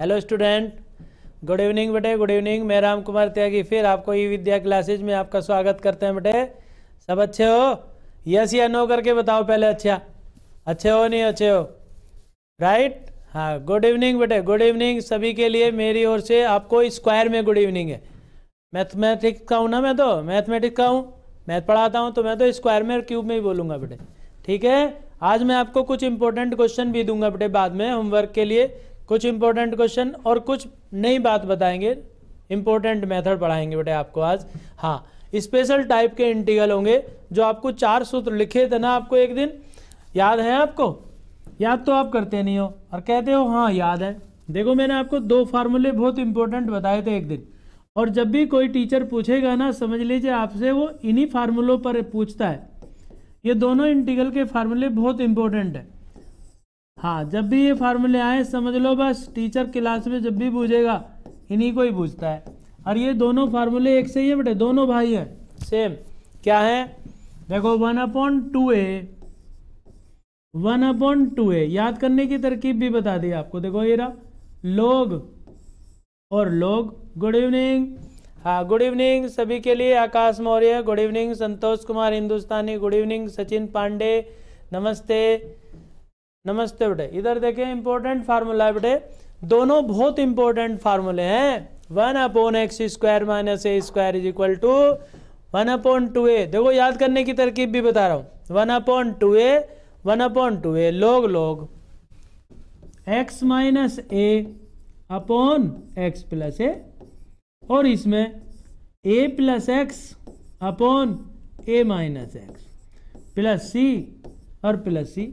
Hello student good evening बेटे good evening मैं राम कुमार त्यागी फिर आपको ई विद्या क्लासेज में आपका स्वागत करते हैं बेटे सब अच्छे हो यस या नो करके बताओ पहले अच्छा अच्छे हो नहीं अच्छे हो राइट हाँ गुड इवनिंग बेटे गुड इवनिंग सभी के लिए मेरी ओर से आपको स्क्वायर में गुड इवनिंग है मैथमेटिक्स का हूँ ना मैं तो मैथमेटिक्स का हूँ मैथ पढ़ाता हूँ तो मैं तो स्क्वायर में क्यूब में ही बोलूँगा बेटे ठीक है आज मैं आपको कुछ इंपॉर्टेंट क्वेश्चन भी दूंगा बेटे बाद में होमवर्क के लिए कुछ इंपॉर्टेंट क्वेश्चन और कुछ नई बात बताएंगे इंपॉर्टेंट मेथड पढ़ाएंगे बेटे आपको आज हाँ स्पेशल टाइप के इंटीगल होंगे जो आपको चार सूत्र लिखे थे ना आपको एक दिन याद है आपको याद तो आप करते नहीं हो और कहते हो हाँ याद है देखो मैंने आपको दो फार्मूले बहुत इंपॉर्टेंट बताए थे एक दिन और जब भी कोई टीचर पूछेगा ना समझ लीजिए आपसे वो इन्हीं फार्मूलों पर पूछता है ये दोनों इंटीगल के फार्मूले बहुत इंपॉर्टेंट है हाँ जब भी ये फार्मूले आए समझ लो बस टीचर क्लास में जब भी पूछेगा इन्हीं को ही पूछता है और ये दोनों फार्मूले एक से ही है बेटे दोनों भाई हैं सेम क्या है देखो one upon two A one upon two A याद करने की तरकीब भी बता दी आपको देखो ये रहा लोग और लोग गुड इवनिंग हाँ गुड इवनिंग सभी के लिए Akash Maurya good evening Santosh Kumar Hindustani good evening Sachin Pandey नमस्ते नमस्ते बेटे इधर देखे इंपॉर्टेंट फार्मूला है बेटे दोनों बहुत इंपॉर्टेंट फार्मूले हैं one upon X square minus A square is equal to one upon two A देखो याद करने की तरकीब भी बता रहा हूं one upon two A one upon two A लोग लोग X minus A upon X plus A और इसमें A plus X upon A minus X plus C और प्लस सी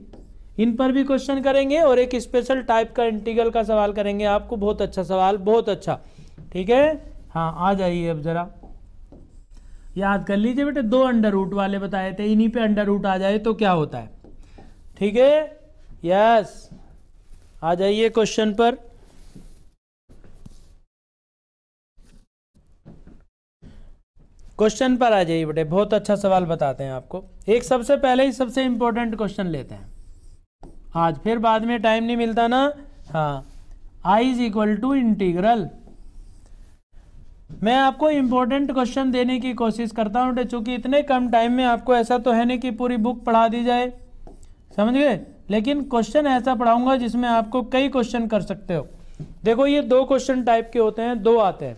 इन पर भी क्वेश्चन करेंगे और एक स्पेशल टाइप का इंटीग्रल का सवाल करेंगे आपको बहुत अच्छा सवाल बहुत अच्छा ठीक है हाँ आ जाइए अब जरा याद कर लीजिए बेटे दो अंडर रूट वाले बताए थे इन्हीं पे अंडर रूट आ जाए तो क्या होता है ठीक है यस आ जाइए क्वेश्चन पर क्वेश्चन पर आ जाइए बेटे बहुत अच्छा सवाल बताते हैं आपको एक सबसे पहले ही सबसे इंपॉर्टेंट क्वेश्चन लेते हैं आज हाँ, तो फिर बाद में टाइम नहीं मिलता ना हाँ I is equal to integral मैं आपको इम्पोर्टेंट क्वेश्चन देने की कोशिश करता हूँ तो चूंकि इतने कम टाइम में आपको ऐसा तो है नहीं कि पूरी बुक पढ़ा दी जाए समझ गए लेकिन क्वेश्चन ऐसा पढ़ाऊंगा जिसमें आपको कई क्वेश्चन कर सकते हो देखो ये दो क्वेश्चन टाइप के होते हैं दो आते हैं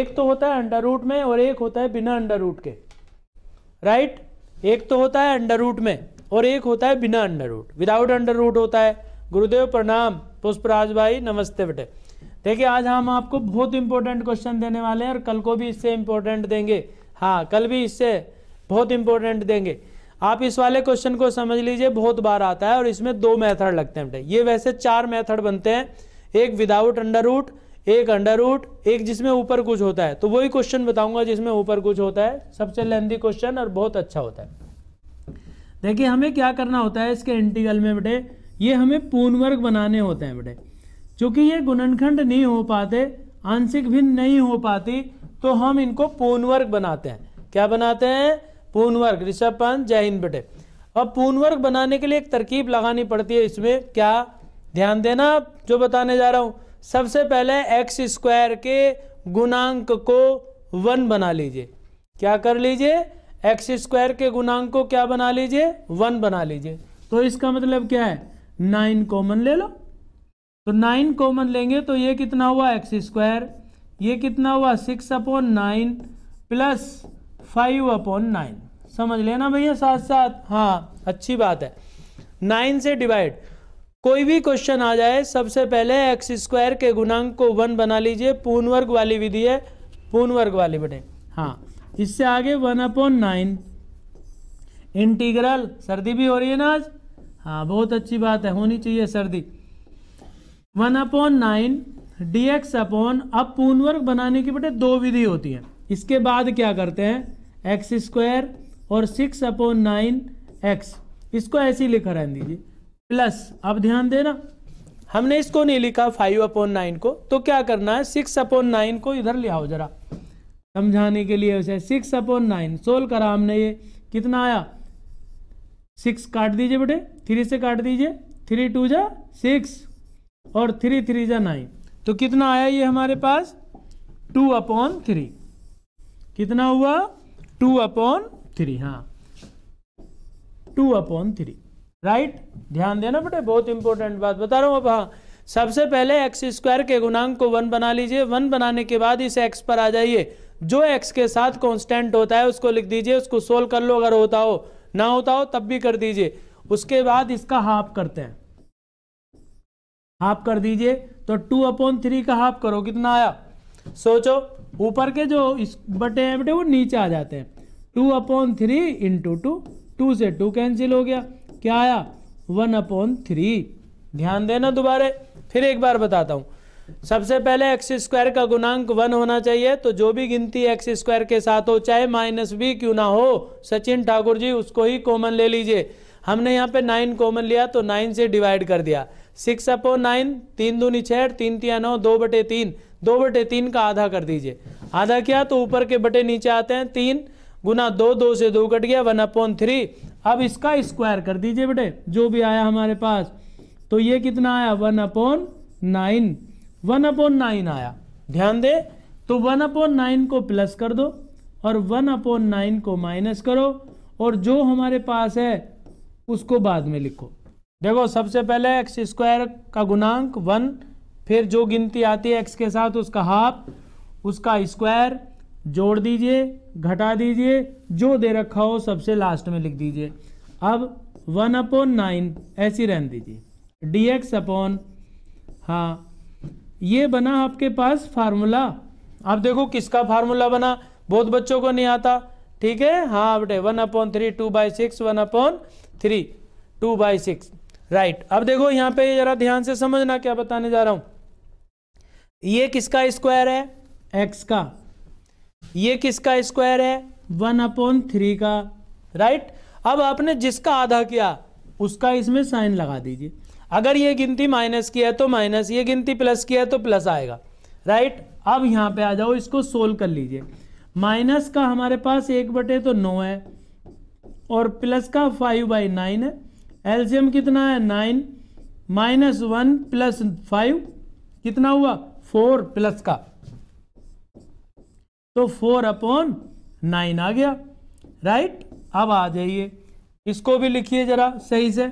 एक तो होता है अंडर रूट में और एक होता है बिना अंडर रूट के राइट एक तो होता है अंडर रूट में और एक होता है बिना under root without under root होता है गुरुदेव प्रणाम पुष्पराज भाई नमस्ते बेटे देखिए आज हम आपको बहुत इंपॉर्टेंट क्वेश्चन देने वाले हैं और कल को भी इससे इंपॉर्टेंट देंगे हाँ कल भी इससे बहुत इंपॉर्टेंट देंगे आप इस वाले क्वेश्चन को समझ लीजिए बहुत बार आता है और इसमें दो मेथड लगते हैं बेटे ये वैसे चार मेथड बनते हैं एक विदाउट अंडर रूट एक अंडर रूट एक जिसमें ऊपर कुछ होता है तो वही क्वेश्चन बताऊंगा जिसमें ऊपर कुछ होता है सबसे लेंदी क्वेश्चन और बहुत अच्छा होता है देखिए हमें क्या करना होता है इसके इंटीग्रल में बेटे ये हमें वर्ग बनाने होते हैं बेटे चूंकि ये गुणनखंड नहीं हो पाते आंशिक भिन्न नहीं हो पाती तो हम इनको वर्ग बनाते हैं क्या बनाते हैं वर्ग ऋषभ पंत जय हिंद बेटे अब वर्ग बनाने के लिए एक तरकीब लगानी पड़ती है इसमें क्या ध्यान देना जो बताने जा रहा हूँ सबसे पहले एक्स स्क्वायर के गुणांक को वन बना लीजिए क्या कर लीजिए एक्स स्क्वायर के गुणांक को क्या बना लीजिए वन बना लीजिए तो इसका मतलब क्या है नाइन कॉमन ले लो तो नाइन कॉमन लेंगे तो ये कितना हुआ एक्स स्क्वायर ये कितना हुआ six upon nine plus five upon nine समझ लेना भैया साथ साथ हाँ अच्छी बात है नाइन से डिवाइड कोई भी क्वेश्चन आ जाए सबसे पहले एक्स स्क्वायर के गुणांक को वन बना लीजिए पूर्ण वर्ग वाली विधि है पूर्ण वर्ग वाली बने हाँ इससे आगे वन अपॉन नाइन इंटीग्रल सर्दी भी हो रही है ना आज हाँ बहुत अच्छी बात है होनी चाहिए सर्दी one upon nine D x upon अब पूर्णवर्ग बनाने की बेटे दो विधि होती है इसके बाद क्या करते हैं एक्स स्क्वायर और सिक्स अपॉन नाइन एक्स इसको ऐसे ही लिखा रह दीजिए प्लस अब ध्यान देना हमने इसको नहीं लिखा फाइव अपॉन नाइन को तो क्या करना है सिक्स अपॉन नाइन को इधर ले आओ जरा समझाने के लिए उसे सिक्स अपॉन नाइन सोल्व करा हमने ये कितना आया सिक्स काट दीजिए बेटे थ्री से काट दीजिए थ्री टू जा सिक्स और थ्री थ्री जा नाइन तो कितना आया ये हमारे पास टू अपॉन थ्री कितना हुआ टू अपॉन थ्री हाँ टू अपॉन थ्री राइट ध्यान देना बेटे बहुत इंपॉर्टेंट बात बता रहा हूँ अब हाँ सबसे पहले एक्स स्क्वायर के गुणांक को वन बना लीजिए वन बनाने के बाद इसे एक्स पर आ जाइए जो एक्स के साथ कॉन्स्टेंट होता है उसको लिख दीजिए उसको सोल्व कर लो अगर होता हो ना होता हो तब भी कर दीजिए उसके बाद इसका हाफ करते हैं हाफ कर दीजिए तो टू अपॉन थ्री का हाफ करो कितना आया सोचो ऊपर के जो इस बटे हैं बटे वो नीचे आ जाते हैं two upon three into two two से टू कैंसिल हो गया क्या आया वन अपॉन थ्री ध्यान देना दोबारे फिर एक बार बताता हूँ सबसे पहले एक्स स्क्वायर का गुणांक वन होना चाहिए तो जो भी गिनती एक्स स्क्वायर के साथ हो चाहे माइनस भी क्यों ना हो सचिन ठाकुर जी उसको ही कॉमन ले लीजिए हमने यहाँ पे नाइन कॉमन लिया तो नाइन से डिवाइड कर दिया सिक्स अपो नाइन तीन दूनी छः तीन तिया नौ दो बटे तीन दो बटे तीन का आधा कर दीजिए आधा किया तो ऊपर के बटे नीचे आते हैं तीन गुना दो दो से दो कट गया वन अपोन थ्री अब इसका स्क्वायर कर दीजिए बेटे जो भी आया हमारे पास तो ये कितना आया one upon nine one upon nine आया ध्यान दे तो वन अपॉन नाइन को प्लस कर दो और वन अपॉन नाइन को माइनस करो और जो हमारे पास है उसको बाद में लिखो देखो सबसे पहले एक्स स्क्वायर का गुणांक वन फिर जो गिनती आती है एक्स के साथ उसका हाफ उसका स्क्वायर जोड़ दीजिए घटा दीजिए जो दे रखा हो सबसे लास्ट में लिख दीजिए अब वन अपॉन नाइन ऐसी रहने दीजिए डी एक्स अपॉन हाँ ये बना आपके पास फार्मूला आप देखो किसका फार्मूला बना बहुत बच्चों को नहीं आता ठीक है हाँ बेटे one upon three two by six one upon three two by six right अब देखो यहाँ पे जरा ध्यान से समझना क्या बताने जा रहा हूं ये किसका स्क्वायर है एक्स का ये किसका स्क्वायर है वन अपॉन थ्री का राइट अब आपने जिसका आधा किया उसका इसमें साइन लगा दीजिए अगर ये गिनती माइनस की है तो माइनस ये गिनती प्लस की है तो प्लस आएगा राइट अब यहां पे आ जाओ इसको सोल्व कर लीजिए माइनस का हमारे पास एक बटे तो नौ है और प्लस का फाइव बाई नाइन है एल्शियम कितना है nine minus one plus five कितना हुआ फोर प्लस का तो फोर अपॉन नाइन आ गया राइट अब आ जाइए इसको भी लिखिए जरा सही से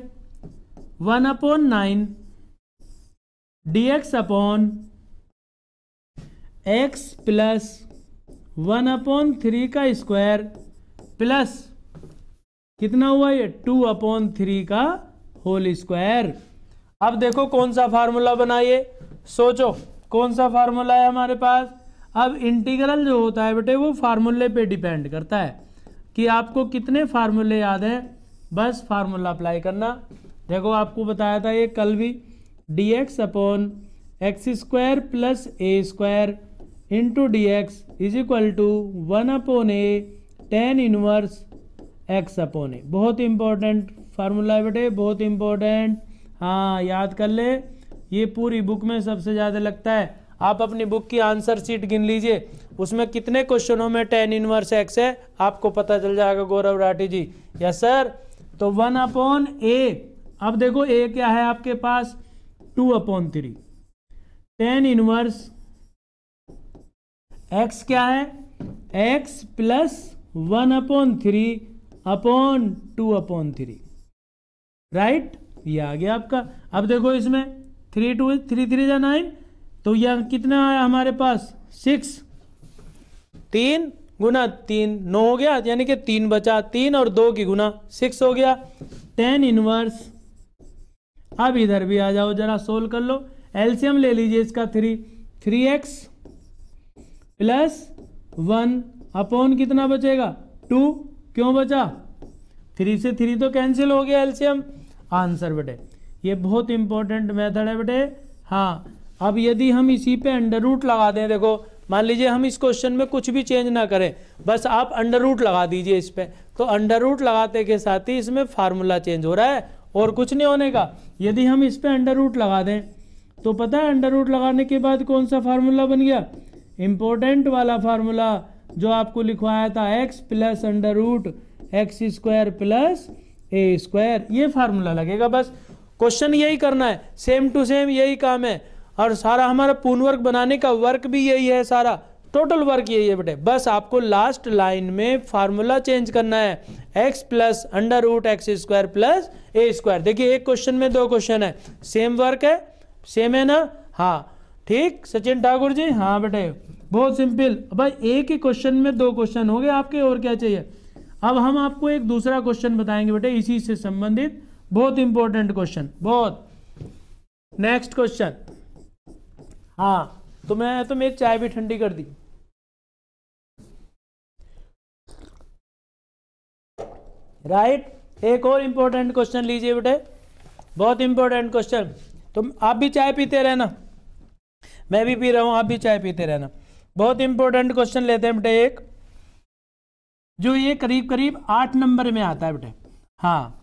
one upon nine D x upon X plus one upon three का स्क्वायर प्लस कितना हुआ ये टू अपॉन थ्री का होल स्क्वायर अब देखो कौन सा फार्मूला बनाइए सोचो कौन सा फार्मूला है हमारे पास अब इंटीग्रल जो होता है बेटे वो फार्मूले पे डिपेंड करता है कि आपको कितने फार्मूले याद हैं बस फार्मूला अप्लाई करना देखो आपको बताया था ये कल भी D x upon X square plus A square into D X is equal to one upon A tan inverse X upon A बहुत इंपॉर्टेंट फार्मूला है बेटे बहुत इंपॉर्टेंट हाँ याद कर ले ये पूरी बुक में सबसे ज़्यादा लगता है आप अपनी बुक की आंसर शीट गिन लीजिए उसमें कितने क्वेश्चनों में टेन इनवर्स एक्स है आपको पता चल जाएगा गौरव राठी जी यस सर तो वन अपॉन ए अब देखो ए क्या है आपके पास two upon three tan inverse X क्या है x plus one upon three upon two upon three right ये आ गया आपका अब देखो इसमें थ्री टू थ्री थ्री या नाइन तो यह कितना आया हमारे पास सिक्स तीन गुना तीन नौ हो गया यानी कि तीन बचा तीन और दो की गुना सिक्स हो गया टेन इनवर्स अब इधर भी आ जाओ जरा सोल्व कर लो एल्सियम ले लीजिए इसका three three X plus one upon कितना बचेगा टू क्यों बचा थ्री से थ्री तो कैंसिल हो गया एल्सियम आंसर बेटे ये बहुत इंपॉर्टेंट मेथड है बेटे हाँ अब यदि हम इसी पे अंडर रूट लगा दें देखो मान लीजिए हम इस क्वेश्चन में कुछ भी चेंज ना करें बस आप अंडर रूट लगा दीजिए इस पर तो अंडर रूट लगाते के साथ ही इसमें फार्मूला चेंज हो रहा है और कुछ नहीं होने का यदि हम इस पर अंडर रूट लगा दें तो पता है अंडर रूट लगाने के बाद कौन सा फार्मूला बन गया इम्पोर्टेंट वाला फार्मूला जो आपको लिखवाया था X plus under root x square plus ए स्क्वायर ये फार्मूला लगेगा बस क्वेश्चन यही करना है सेम टू सेम यही काम है और सारा हमारा वर्क बनाने का वर्क भी यही है सारा टोटल वर्क यही है बेटे बस आपको लास्ट लाइन में फार्मूला चेंज करना है x plus under root x square plus ए स्क्वायर देखिए एक क्वेश्चन में दो क्वेश्चन है सेम वर्क है सेम है ना हाँ ठीक सचिन ठाकुर जी हाँ बेटे बहुत सिंपल भाई एक ही क्वेश्चन में दो क्वेश्चन हो गए आपके और क्या चाहिए अब हम आपको एक दूसरा क्वेश्चन बताएंगे बेटे इसी से संबंधित बहुत इंपॉर्टेंट क्वेश्चन बहुत नेक्स्ट क्वेश्चन हाँ तो मैं तो मेरी चाय भी ठंडी कर दी राइट एक और इंपॉर्टेंट क्वेश्चन लीजिए बेटे बहुत इंपॉर्टेंट क्वेश्चन तुम आप भी चाय पीते रहना मैं भी पी रहा हूं आप भी चाय पीते रहना बहुत इंपॉर्टेंट क्वेश्चन लेते हैं बेटे एक जो ये करीब करीब आठ नंबर में आता है बेटे हाँ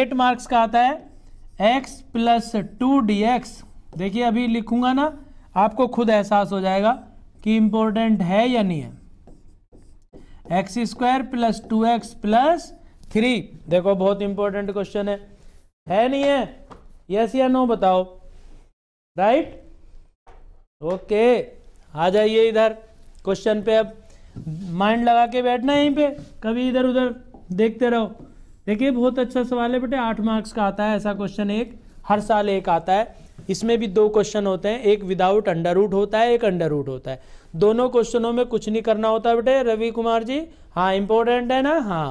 एट मार्क्स का आता है x plus two D X देखिए अभी लिखूंगा ना आपको खुद एहसास हो जाएगा कि इंपॉर्टेंट है या नहीं है X square plus two x plus three देखो बहुत इंपॉर्टेंट क्वेश्चन है है नहीं है यस या नो बताओ राइट ओके आ जाइए इधर क्वेश्चन पे अब माइंड लगा के बैठना यहीं पे कभी इधर उधर देखते रहो देखिए बहुत अच्छा सवाल है बेटे आठ मार्क्स का आता है ऐसा क्वेश्चन एक हर साल एक आता है इसमें भी दो क्वेश्चन होते हैं एक विदाउट अंडर रूट होता है एक अंडर रूट होता है दोनों क्वेश्चनों में कुछ नहीं करना होता बेटे रवि कुमार जी हाँ इंपॉर्टेंट है ना हाँ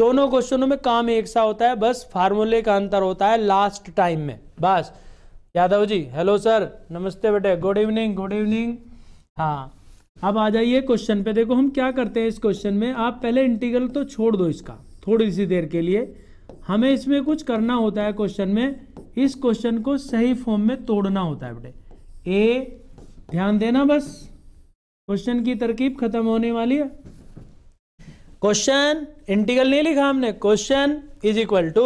दोनों क्वेश्चनों में काम एक सा होता है बस फार्मूले का अंतर होता है लास्ट टाइम में बस यादव जी हेलो सर नमस्ते बेटे गुड इवनिंग गुड इवनिंग हाँ अब आ जाइए क्वेश्चन पे देखो हम क्या करते हैं इस क्वेश्चन में आप पहले इंटीग्रल तो छोड़ दो इसका थोड़ी सी देर के लिए हमें इसमें कुछ करना होता है क्वेश्चन में इस क्वेश्चन को सही फॉर्म में तोड़ना होता है बेटे ए ध्यान देना बस क्वेश्चन की तरकीब खत्म होने वाली है क्वेश्चन इंटीगल नहीं लिखा हमने क्वेश्चन इज इक्वल टू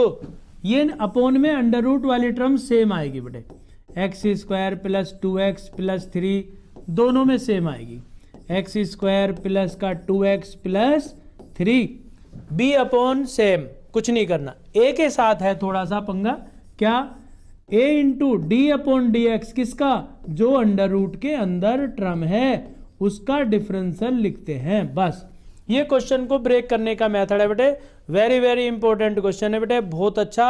ये अपोन में अंडर रूट वाली टर्म सेम आएगी बेटे X square plus two x plus three दोनों में सेम आएगी एक्स स्क्वायर प्लस का two x plus three B upon same कुछ नहीं करना ए के साथ है थोड़ा सा पंगा क्या A into D upon D X किसका जो अंडर रूट के अंदर ट्रम है उसका डिफरेंसल लिखते हैं बस ये क्वेश्चन को ब्रेक करने का मेथड है बेटे वेरी वेरी इंपॉर्टेंट क्वेश्चन है बेटे बहुत अच्छा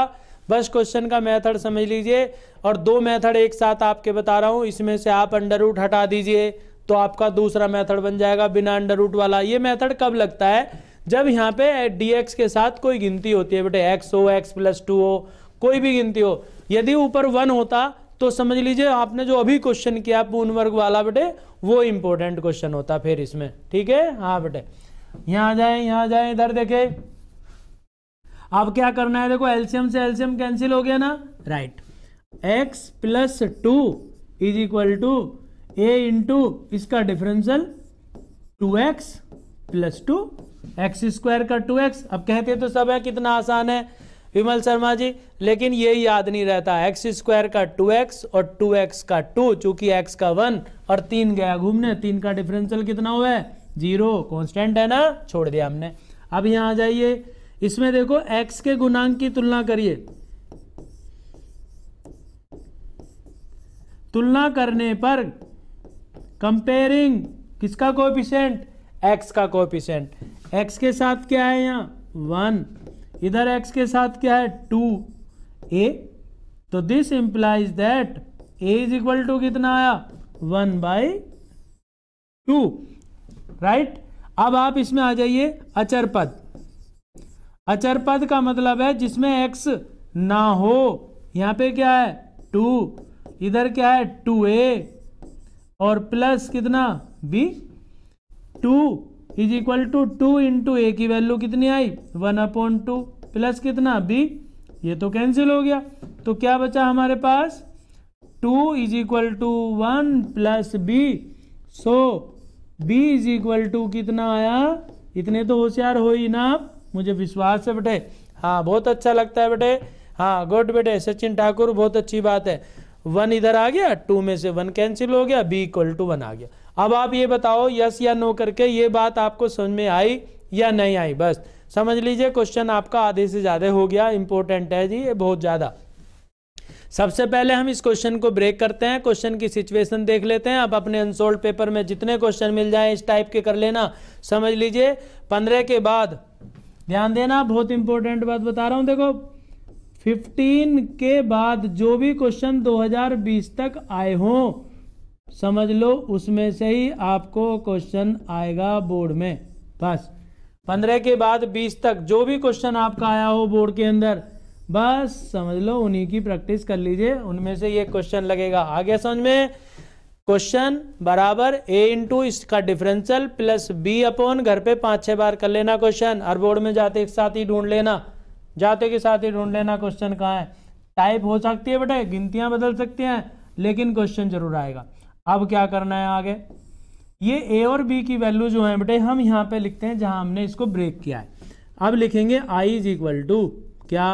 बस क्वेश्चन का मेथड समझ लीजिए और दो मेथड एक साथ आपके बता रहा हूं इसमें से आप अंडर रूट हटा दीजिए तो आपका दूसरा मेथड बन जाएगा बिना अंडर रूट वाला ये मेथड कब लगता है जब यहाँ पे dx के साथ कोई गिनती होती है बेटे x हो x प्लस टू हो कोई भी गिनती हो यदि ऊपर वन होता तो समझ लीजिए आपने जो अभी क्वेश्चन किया पूर्ण वर्ग वाला बेटे वो इंपॉर्टेंट क्वेश्चन होता फिर इसमें ठीक है हाँ बेटे आ जाए आ जाए इधर देखे अब क्या करना है देखो एल्सियम से एल्सियम कैंसिल हो गया ना right X plus two is equal to A into इसका differential two x plus two X square का टू एक्स अब कहते तो सब है कितना आसान है विमल शर्मा जी लेकिन ये याद नहीं रहता एक्स स्क्वायर का टू एक्स और टू एक्स का टू चूंकि एक्स का वन और तीन गया घूमने तीन का डिफरेंशियल कितना हुआ है जीरो कॉन्स्टेंट है ना छोड़ दिया हमने अब यहां आ जाइए इसमें देखो एक्स के गुणांक की तुलना करिए तुलना करने पर कंपेयरिंग किसका कोपिशेंट एक्स का कोपिशेंट एक्स के साथ क्या है यहां वन इधर एक्स के साथ क्या है टू ए तो this implies that A is equal to कितना आया वन बाई टू राइट अब आप इसमें आ जाइए अचर पद अचर पद का मतलब है जिसमें एक्स ना हो यहां पे क्या है टू इधर क्या है टू ए और प्लस कितना B two is equal to two into A की वैल्यू कितनी आई वन अपॉन टू प्लस कितना बी ये तो कैंसिल हो गया तो क्या बचा हमारे पास two is equal to one plus B so b is equal to कितना आया इतने तो होशियार हो ही ना आप मुझे विश्वास है बेटे हाँ बहुत अच्छा लगता है बेटे हाँ गुड बेटे सचिन ठाकुर बहुत अच्छी बात है वन इधर आ गया टू में से वन कैंसिल हो गया बी इक्वल टू वन आ गया अब आप ये बताओ यस या नो करके ये बात आपको समझ में आई या नहीं आई बस समझ लीजिए क्वेश्चन आपका आधे से ज़्यादा हो गया इंपॉर्टेंट है जी ये बहुत ज़्यादा सबसे पहले हम इस क्वेश्चन को ब्रेक करते हैं क्वेश्चन की सिचुएशन देख लेते हैं आप अपने अनसोल्ड पेपर में जितने क्वेश्चन मिल जाए इस टाइप के कर लेना समझ लीजिए पंद्रह के बाद ध्यान देना बहुत इंपॉर्टेंट बात बता रहा हूं देखो 15 के बाद जो भी क्वेश्चन 2020 तक आए हों समझ लो उसमें से ही आपको क्वेश्चन आएगा बोर्ड में बस पंद्रह के बाद बीस तक जो भी क्वेश्चन आपका आया हो बोर्ड के अंदर बस समझ लो उन्हीं की प्रैक्टिस कर लीजिए उनमें से ये क्वेश्चन लगेगा आगे समझ में क्वेश्चन बराबर ए इंटू इसका डिफरेंशियल प्लस बी अपॉन घर पे पांच छह बार कर लेना क्वेश्चन और बोर्ड में जाते के साथ ही ढूंढ लेना जाते के साथ ही ढूंढ लेना क्वेश्चन कहाँ है टाइप हो सकती है बेटा गिनतियां बदल सकती हैं लेकिन क्वेश्चन जरूर आएगा अब क्या करना है आगे ये ए और बी की वैल्यू जो है बेटे हम यहाँ पे लिखते हैं जहां हमने इसको ब्रेक किया है अब लिखेंगे आई इज इक्वल टू क्या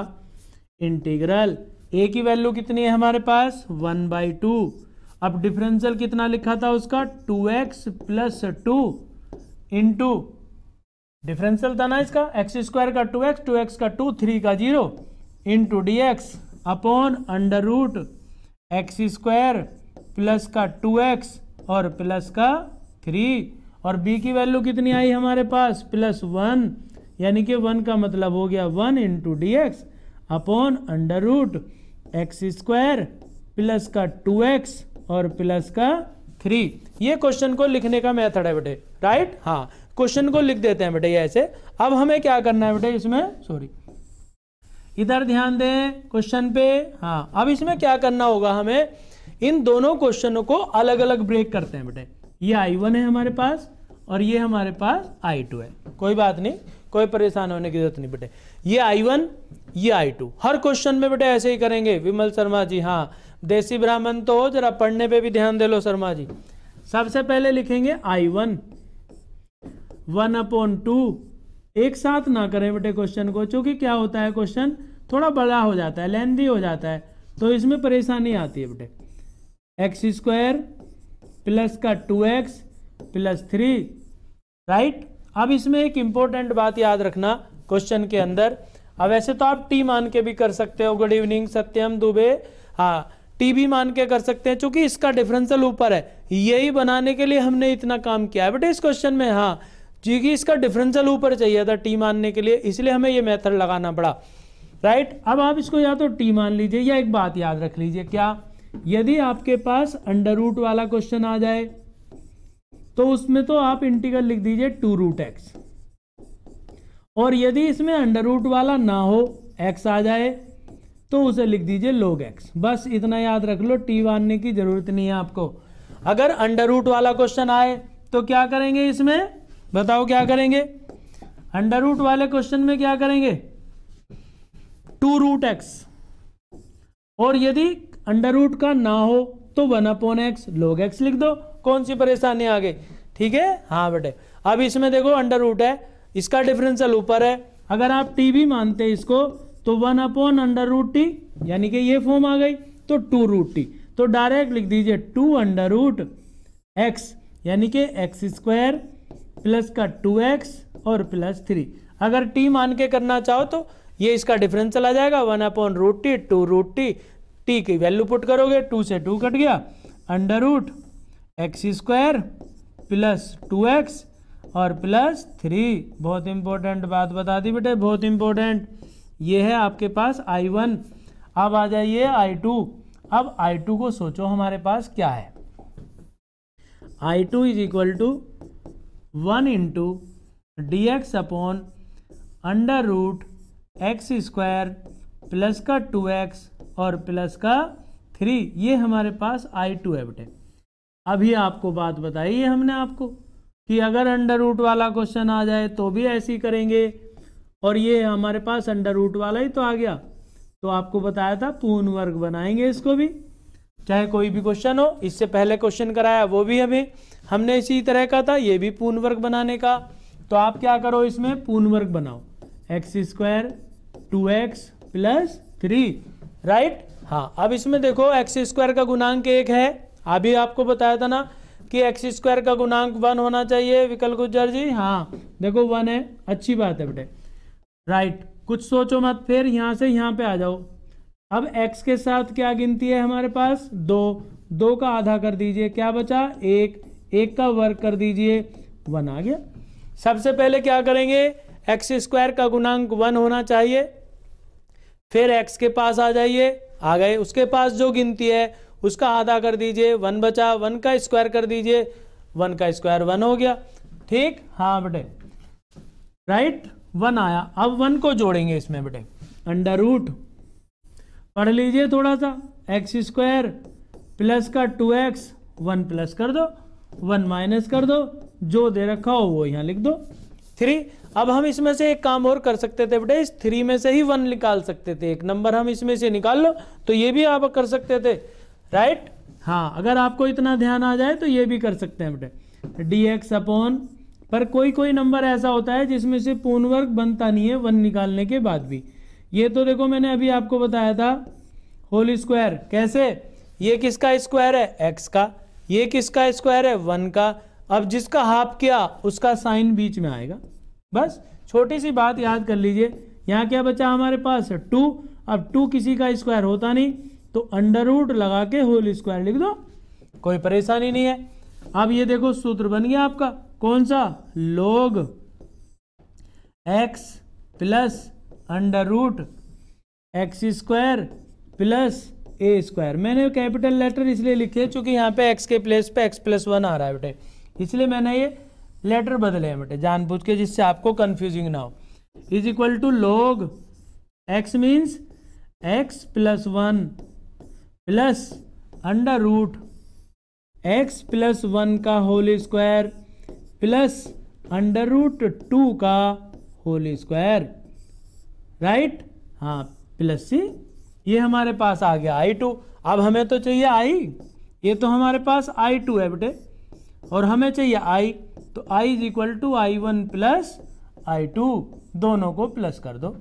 इंटीग्रल ए की वैल्यू कितनी है हमारे पास वन बाई टू अब डिफरेंशियल कितना लिखा था उसका two x plus two into differential था ना इसका एक्स स्क्वायर का टू एक्स टू एक्स का टू थ्री का zero into D x upon under root x square plus का टू एक्स और प्लस का थ्री और बी की वैल्यू कितनी आई हमारे पास प्लस वन यानी कि वन का मतलब हो गया one into D x upon under root x square plus का टू एक्स और प्लस का थ्री ये क्वेश्चन को लिखने का मेथड है बेटे राइट हाँ क्वेश्चन को लिख देते हैं बेटे ऐसे अब हमें क्या करना है बेटे इसमें सॉरी इधर ध्यान दें क्वेश्चन पे हाँ अब इसमें क्या करना होगा हमें इन दोनों क्वेश्चनों को अलग अलग ब्रेक करते हैं बेटे ये आई वन है हमारे पास और ये हमारे पास आई टू है कोई बात नहीं कोई परेशान होने की जरूरत नहीं बेटे ये आई वन ये आई टू हर क्वेश्चन में बेटे ऐसे ही करेंगे विमल शर्मा जी हाँ देसी ब्राह्मण तो हो जरा पढ़ने पे भी ध्यान दे लो शर्मा जी सबसे पहले लिखेंगे I one one upon two एक साथ ना करें बेटे क्वेश्चन को क्योंकि क्या होता है क्वेश्चन थोड़ा बड़ा हो जाता है लेंदी हो जाता है तो इसमें परेशानी आती है बेटे एक्स स्क्वायर प्लस का two x plus three right अब इसमें एक इंपॉर्टेंट बात याद रखना क्वेश्चन के अंदर अब वैसे तो आप टी मान के भी कर सकते हो गुड इवनिंग सत्यम दुबे हाँ टी भी मान के कर सकते हैं चूंकि इसका डिफरेंशियल ऊपर है यही बनाने के लिए हमने इतना काम किया है बेटे इस क्वेश्चन में हाँ क्योंकि इसका डिफरेंशियल ऊपर चाहिए था टी मानने के लिए इसलिए हमें ये मेथड लगाना पड़ा राइट अब आप इसको या तो टी मान लीजिए या एक बात याद रख लीजिए क्या यदि आपके पास अंडर रूट वाला क्वेश्चन आ जाए तो उसमें तो आप इंटीग्रल लिख दीजिए टू रूट एक्स और यदि इसमें अंडर रूट वाला ना हो एक्स आ जाए तो उसे लिख दीजिए लोग एक्स बस इतना याद रख लो टी मानने की जरूरत नहीं है आपको अगर अंडर रूट वाला क्वेश्चन आए तो क्या करेंगे इसमें बताओ क्या करेंगे अंडर रूट वाले क्वेश्चन में क्या करेंगे टू रूट एक्स और यदि अंडर रूट का ना हो तो one upon X log X लिख दो कौन सी परेशानी आ गई ठीक है हाँ बेटे अब इसमें देखो अंडर रूट है इसका डिफरेंशियल ऊपर है अगर आप टी भी मानते हैं इसको तो one upon under root T यानी कि ये फॉर्म आ गई तो टू रूट टी तो डायरेक्ट लिख दीजिए टू अंडर रूट एक्स यानी कि एक्स स्क्वायर प्लस का टू एक्स और प्लस थ्री अगर टी मान के करना चाहो तो ये इसका डिफरेंस चला जाएगा one upon root T two root T T की वैल्यू पुट करोगे टू से टू कट गया under root x square plus two X और प्लस थ्री बहुत इम्पोर्टेंट बात बता दी बेटे बहुत इम्पोर्टेंट ये है आपके पास आई वन अब आ जाइए आई टू अब आई टू को सोचो हमारे पास क्या है I two is equal to one into D x upon under root x square plus का टू एक्स और प्लस का थ्री ये हमारे पास आई टू है बेटे अभी आपको बात बताई है हमने आपको कि अगर अंडर रूट वाला क्वेश्चन आ जाए तो भी ऐसे ही करेंगे और ये हमारे पास अंडर रूट वाला ही तो आ गया तो आपको बताया था पूर्ण वर्ग बनाएंगे इसको भी चाहे कोई भी क्वेश्चन हो इससे पहले क्वेश्चन कराया वो भी हमें हमने इसी तरह का था ये भी पूर्ण वर्ग बनाने का तो आप क्या करो इसमें पूर्ण वर्ग बनाओ X square two x plus three right हाँ अब इसमें देखो एक्स स्क्वायर का गुणांक एक है अभी आपको बताया था ना कि एक्स स्क्वायर का गुणांक वन होना चाहिए विकल गुजर जी हाँ देखो वन है अच्छी बात है बेटे राइट कुछ सोचो मत फिर यहाँ से यहाँ पे आ जाओ अब एक्स के साथ क्या गिनती है हमारे पास दो दो का आधा कर दीजिए क्या बचा एक एक का वर्ग कर दीजिए वन आ गया सबसे पहले क्या करेंगे एक्स स्क्वायर का गुणांक वन होना चाहिए फिर एक्स के पास आ जाइए आ गए उसके पास जो गिनती है उसका आधा कर दीजिए वन बचा वन का स्क्वायर कर दीजिए वन का स्क्वायर वन हो गया ठीक हाँ बेटे राइट वन आया अब वन को जोड़ेंगे इसमें बेटे अंडर रूट पढ़ लीजिए थोड़ा सा एक्स स्क्वायर प्लस का टू एक्स वन प्लस कर दो वन माइनस कर दो जो दे रखा हो वो यहां लिख दो थ्री अब हम इसमें से एक काम और कर सकते थे बेटे इस थ्री में से ही वन निकाल सकते थे एक नंबर हम इसमें से निकाल लो तो ये भी आप कर सकते थे राइट हाँ अगर आपको इतना ध्यान आ जाए तो ये भी कर सकते हैं बेटे डी एक्स अपॉन पर कोई कोई नंबर ऐसा होता है जिसमें से पूर्ण वर्ग बनता नहीं है वन निकालने के बाद भी ये तो देखो मैंने अभी आपको बताया था होल स्क्वायर कैसे ये किसका स्क्वायर है एक्स का ये किसका स्क्वायर है वन का अब जिसका हाफ किया उसका साइन बीच में आएगा बस छोटी सी बात याद कर लीजिए यहाँ क्या बचा हमारे पास टू अब टू किसी का स्क्वायर होता नहीं तो अंडर रूट लगा के होल स्क्वायर लिख दो कोई परेशानी नहीं है अब ये देखो सूत्र बन गया आपका कौन सा log x plus under root x square plus ए स्क्वायर मैंने कैपिटल लेटर इसलिए लिखे चूंकि यहाँ पे एक्स के प्लेस पे एक्स प्लस वन आ रहा है बेटे इसलिए मैंने ये लेटर बदले हैं बेटे जानबूझ के जिससे आपको कंफ्यूजिंग ना हो is equal to log X means X plus one plus under root x plus one का whole square plus under root two का होल स्क्वायर राइट हाँ प्लस सी ये हमारे पास आ गया आई टू अब हमें तो चाहिए आई ये तो हमारे पास आई टू है बेटे और हमें चाहिए आई तो I is equal to I one plus I two दोनों को प्लस कर दो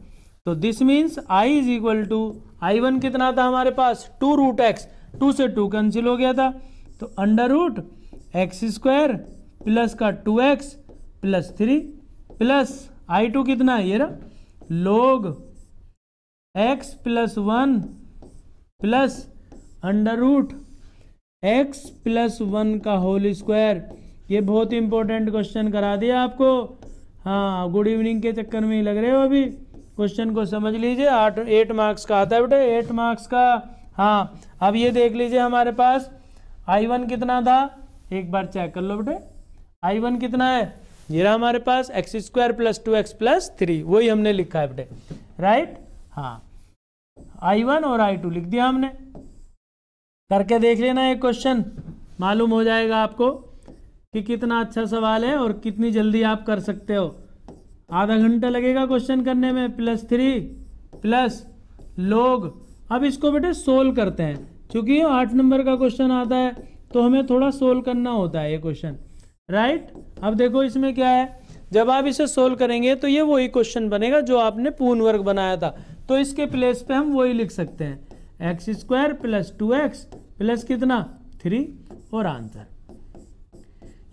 तो this means I is equal to I one कितना था हमारे पास टू रूट एक्स टू से टू कैंसिल हो गया था तो under root x square plus का two x plus three plus I two कितना है ये रहा log x plus one plus under root x plus one का होल स्क्वायर ये बहुत इंपॉर्टेंट क्वेश्चन करा दिया आपको हाँ गुड इवनिंग के चक्कर में ही लग रहे हो अभी क्वेश्चन को समझ लीजिए आठ एट मार्क्स का आता है बेटा एट मार्क्स का हाँ अब ये देख लीजिए हमारे पास आई वन कितना था एक बार चेक कर लो बेटे आई वन कितना है ये रहा हमारे पास X square plus two x plus three वही हमने लिखा है बेटे राइट हाँ आई वन और आई टू लिख दिया हमने करके देख लेना एक क्वेश्चन मालूम हो जाएगा आपको कि कितना अच्छा सवाल है और कितनी जल्दी आप कर सकते हो आधा घंटा लगेगा क्वेश्चन करने में प्लस थ्री प्लस लोग अब इसको बेटे सोल्व करते हैं क्योंकि आठ नंबर का क्वेश्चन आता है तो हमें थोड़ा सोल्व करना होता है ये क्वेश्चन राइट अब देखो इसमें क्या है जब आप इसे सोल्व करेंगे तो ये वही क्वेश्चन बनेगा जो आपने पूर्ण वर्ग बनाया था तो इसके प्लेस पे हम वही लिख सकते हैं X square plus two x plus कितना थ्री और आंसर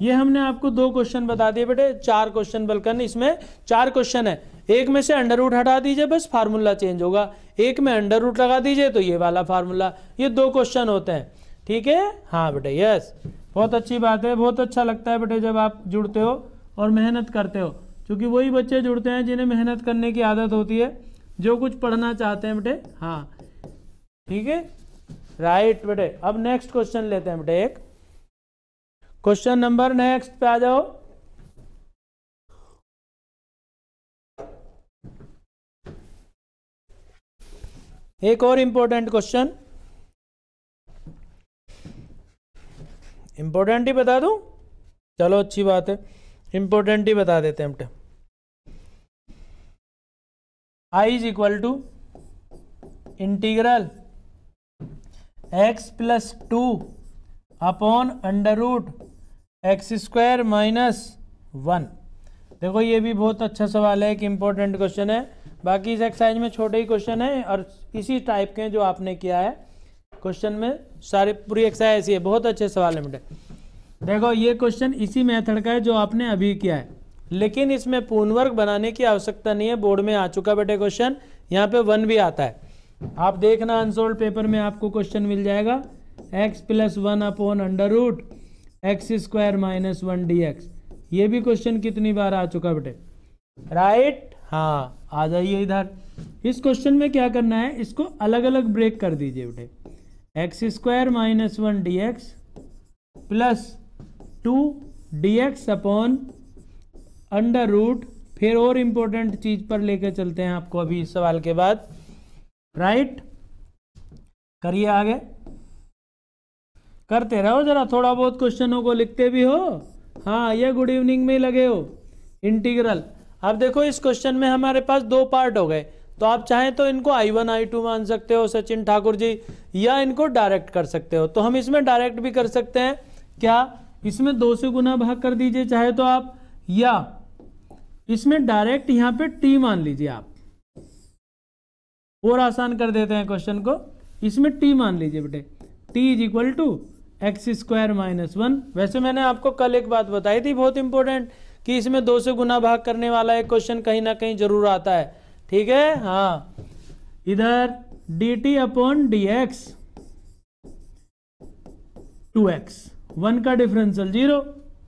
ये हमने आपको दो क्वेश्चन बता दिए बेटे चार क्वेश्चन बल्कन इसमें चार क्वेश्चन है एक में से अंडर रूट हटा दीजिए बस फार्मूला चेंज होगा एक में अंडर रूट लगा दीजिए तो ये वाला फार्मूला ये दो क्वेश्चन होते हैं ठीक है हाँ बेटे यस बहुत अच्छी बात है बहुत अच्छा लगता है बेटे जब आप जुड़ते हो और मेहनत करते हो क्योंकि वही बच्चे जुड़ते हैं जिन्हें मेहनत करने की आदत होती है जो कुछ पढ़ना चाहते हैं बेटे हाँ ठीक है राइट बेटे अब नेक्स्ट क्वेश्चन लेते हैं बेटे एक क्वेश्चन नंबर नेक्स्ट पे आ जाओ एक और इंपॉर्टेंट क्वेश्चन इंपॉर्टेंट ही बता दूं चलो अच्छी बात है इंपॉर्टेंट ही बता देते हैं हम I is equal to integral X plus two upon under root x square minus one देखो ये भी बहुत अच्छा सवाल है एक इम्पोर्टेंट क्वेश्चन है बाकी इस एक्सरसाइज में छोटे ही क्वेश्चन है और इसी टाइप के जो आपने किया है क्वेश्चन में सारे पूरी एक्सरसाइज ऐसी है बहुत अच्छे सवाल है बेटे देखो ये क्वेश्चन इसी मेथड का है जो आपने अभी किया है लेकिन इसमें पूर्णवर्ग बनाने की आवश्यकता नहीं है बोर्ड में आ चुका बेटे क्वेश्चन यहाँ पे वन भी आता है आप देखना अनसोल्ड पेपर में आपको क्वेश्चन मिल जाएगा X plus one upon under root x square minus one D X ये भी क्वेश्चन कितनी बार आ चुका बेटे राइट हाँ आ जाइए इधर इस क्वेश्चन में क्या करना है इसको अलग अलग ब्रेक कर दीजिए बेटे X square minus one D X plus two D x upon under root फिर और इंपॉर्टेंट चीज पर लेकर चलते हैं आपको अभी इस सवाल के बाद राइट right? करिए आगे करते रहो जरा थोड़ा बहुत क्वेश्चनों को लिखते भी हो हाँ ये गुड इवनिंग में ही लगे हो इंटीग्रल अब देखो इस क्वेश्चन में हमारे पास दो पार्ट हो गए तो आप चाहें तो इनको आई वन आई टू मान सकते हो सचिन ठाकुर जी या इनको डायरेक्ट कर सकते हो तो हम इसमें डायरेक्ट भी कर सकते हैं क्या इसमें दो से गुना भाग कर दीजिए चाहे तो आप या इसमें डायरेक्ट यहाँ पे टी मान लीजिए आप और आसान कर देते हैं क्वेश्चन को इसमें टी मान लीजिए बेटे T is equal to X square minus one वैसे मैंने आपको कल एक बात बताई थी बहुत इंपॉर्टेंट कि इसमें दो से गुना भाग करने वाला एक क्वेश्चन कहीं ना कहीं जरूर आता है ठीक है हाँ इधर D T upon D X two X one का डिफरेंशियल जीरो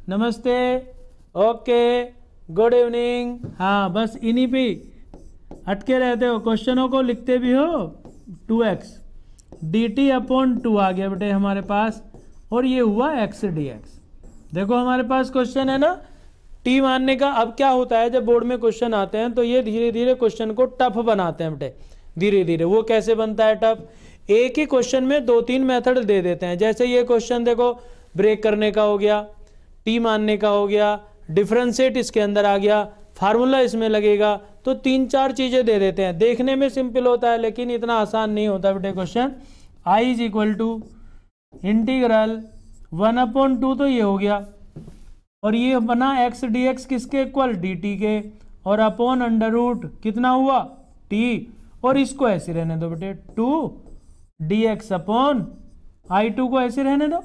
नमस्ते ओके गुड इवनिंग हाँ बस इन्हीं पे अटके रहते हो क्वेश्चनों को लिखते भी हो two X D T upon two आ गया बेटे हमारे पास और ये हुआ एक्स डी एक्स देखो हमारे पास क्वेश्चन है ना टी मानने का अब क्या होता है जब बोर्ड में क्वेश्चन आते हैं तो ये धीरे धीरे क्वेश्चन को टफ बनाते हैं बेटे धीरे धीरे वो कैसे बनता है टफ एक ही क्वेश्चन में दो तीन मेथड दे देते हैं जैसे ये क्वेश्चन देखो ब्रेक करने का हो गया टी मानने का हो गया डिफ्रेंसेट इसके अंदर आ गया फार्मूला इसमें लगेगा तो तीन चार चीज़ें दे देते हैं देखने में सिंपल होता है लेकिन इतना आसान नहीं होता बेटे question I is equal to integral one upon two तो ये हो गया और ये बना एक्स डी एक्स किसके इक्वल डी टी के और अपॉन अंडर रूट कितना हुआ टी और इसको ऐसे रहने दो बेटे two D x upon I two को ऐसे रहने दो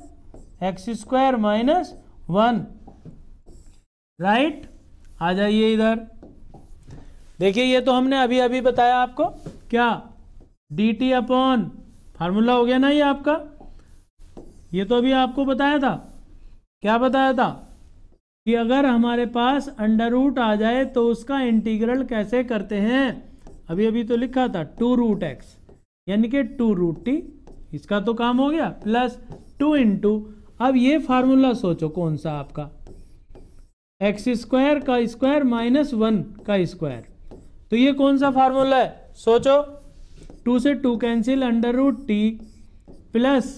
X square minus one right आ जाइए इधर देखिए ये तो हमने अभी अभी बताया आपको क्या डी टी अपॉन फार्मूला हो गया ना ये आपका ये तो अभी आपको बताया था क्या बताया था कि अगर हमारे पास अंडर रूट आ जाए तो उसका इंटीग्रल कैसे करते हैं अभी अभी तो लिखा था टू रूट एक्स यानी कि टू रूट टी इसका तो काम हो गया प्लस टू इंटू अब ये फार्मूला सोचो कौन सा आपका एक्स स्क्वायर का स्क्वायर माइनस वन का स्क्वायर तो ये कौन सा फार्मूला है सोचो टू से two cancel under root T plus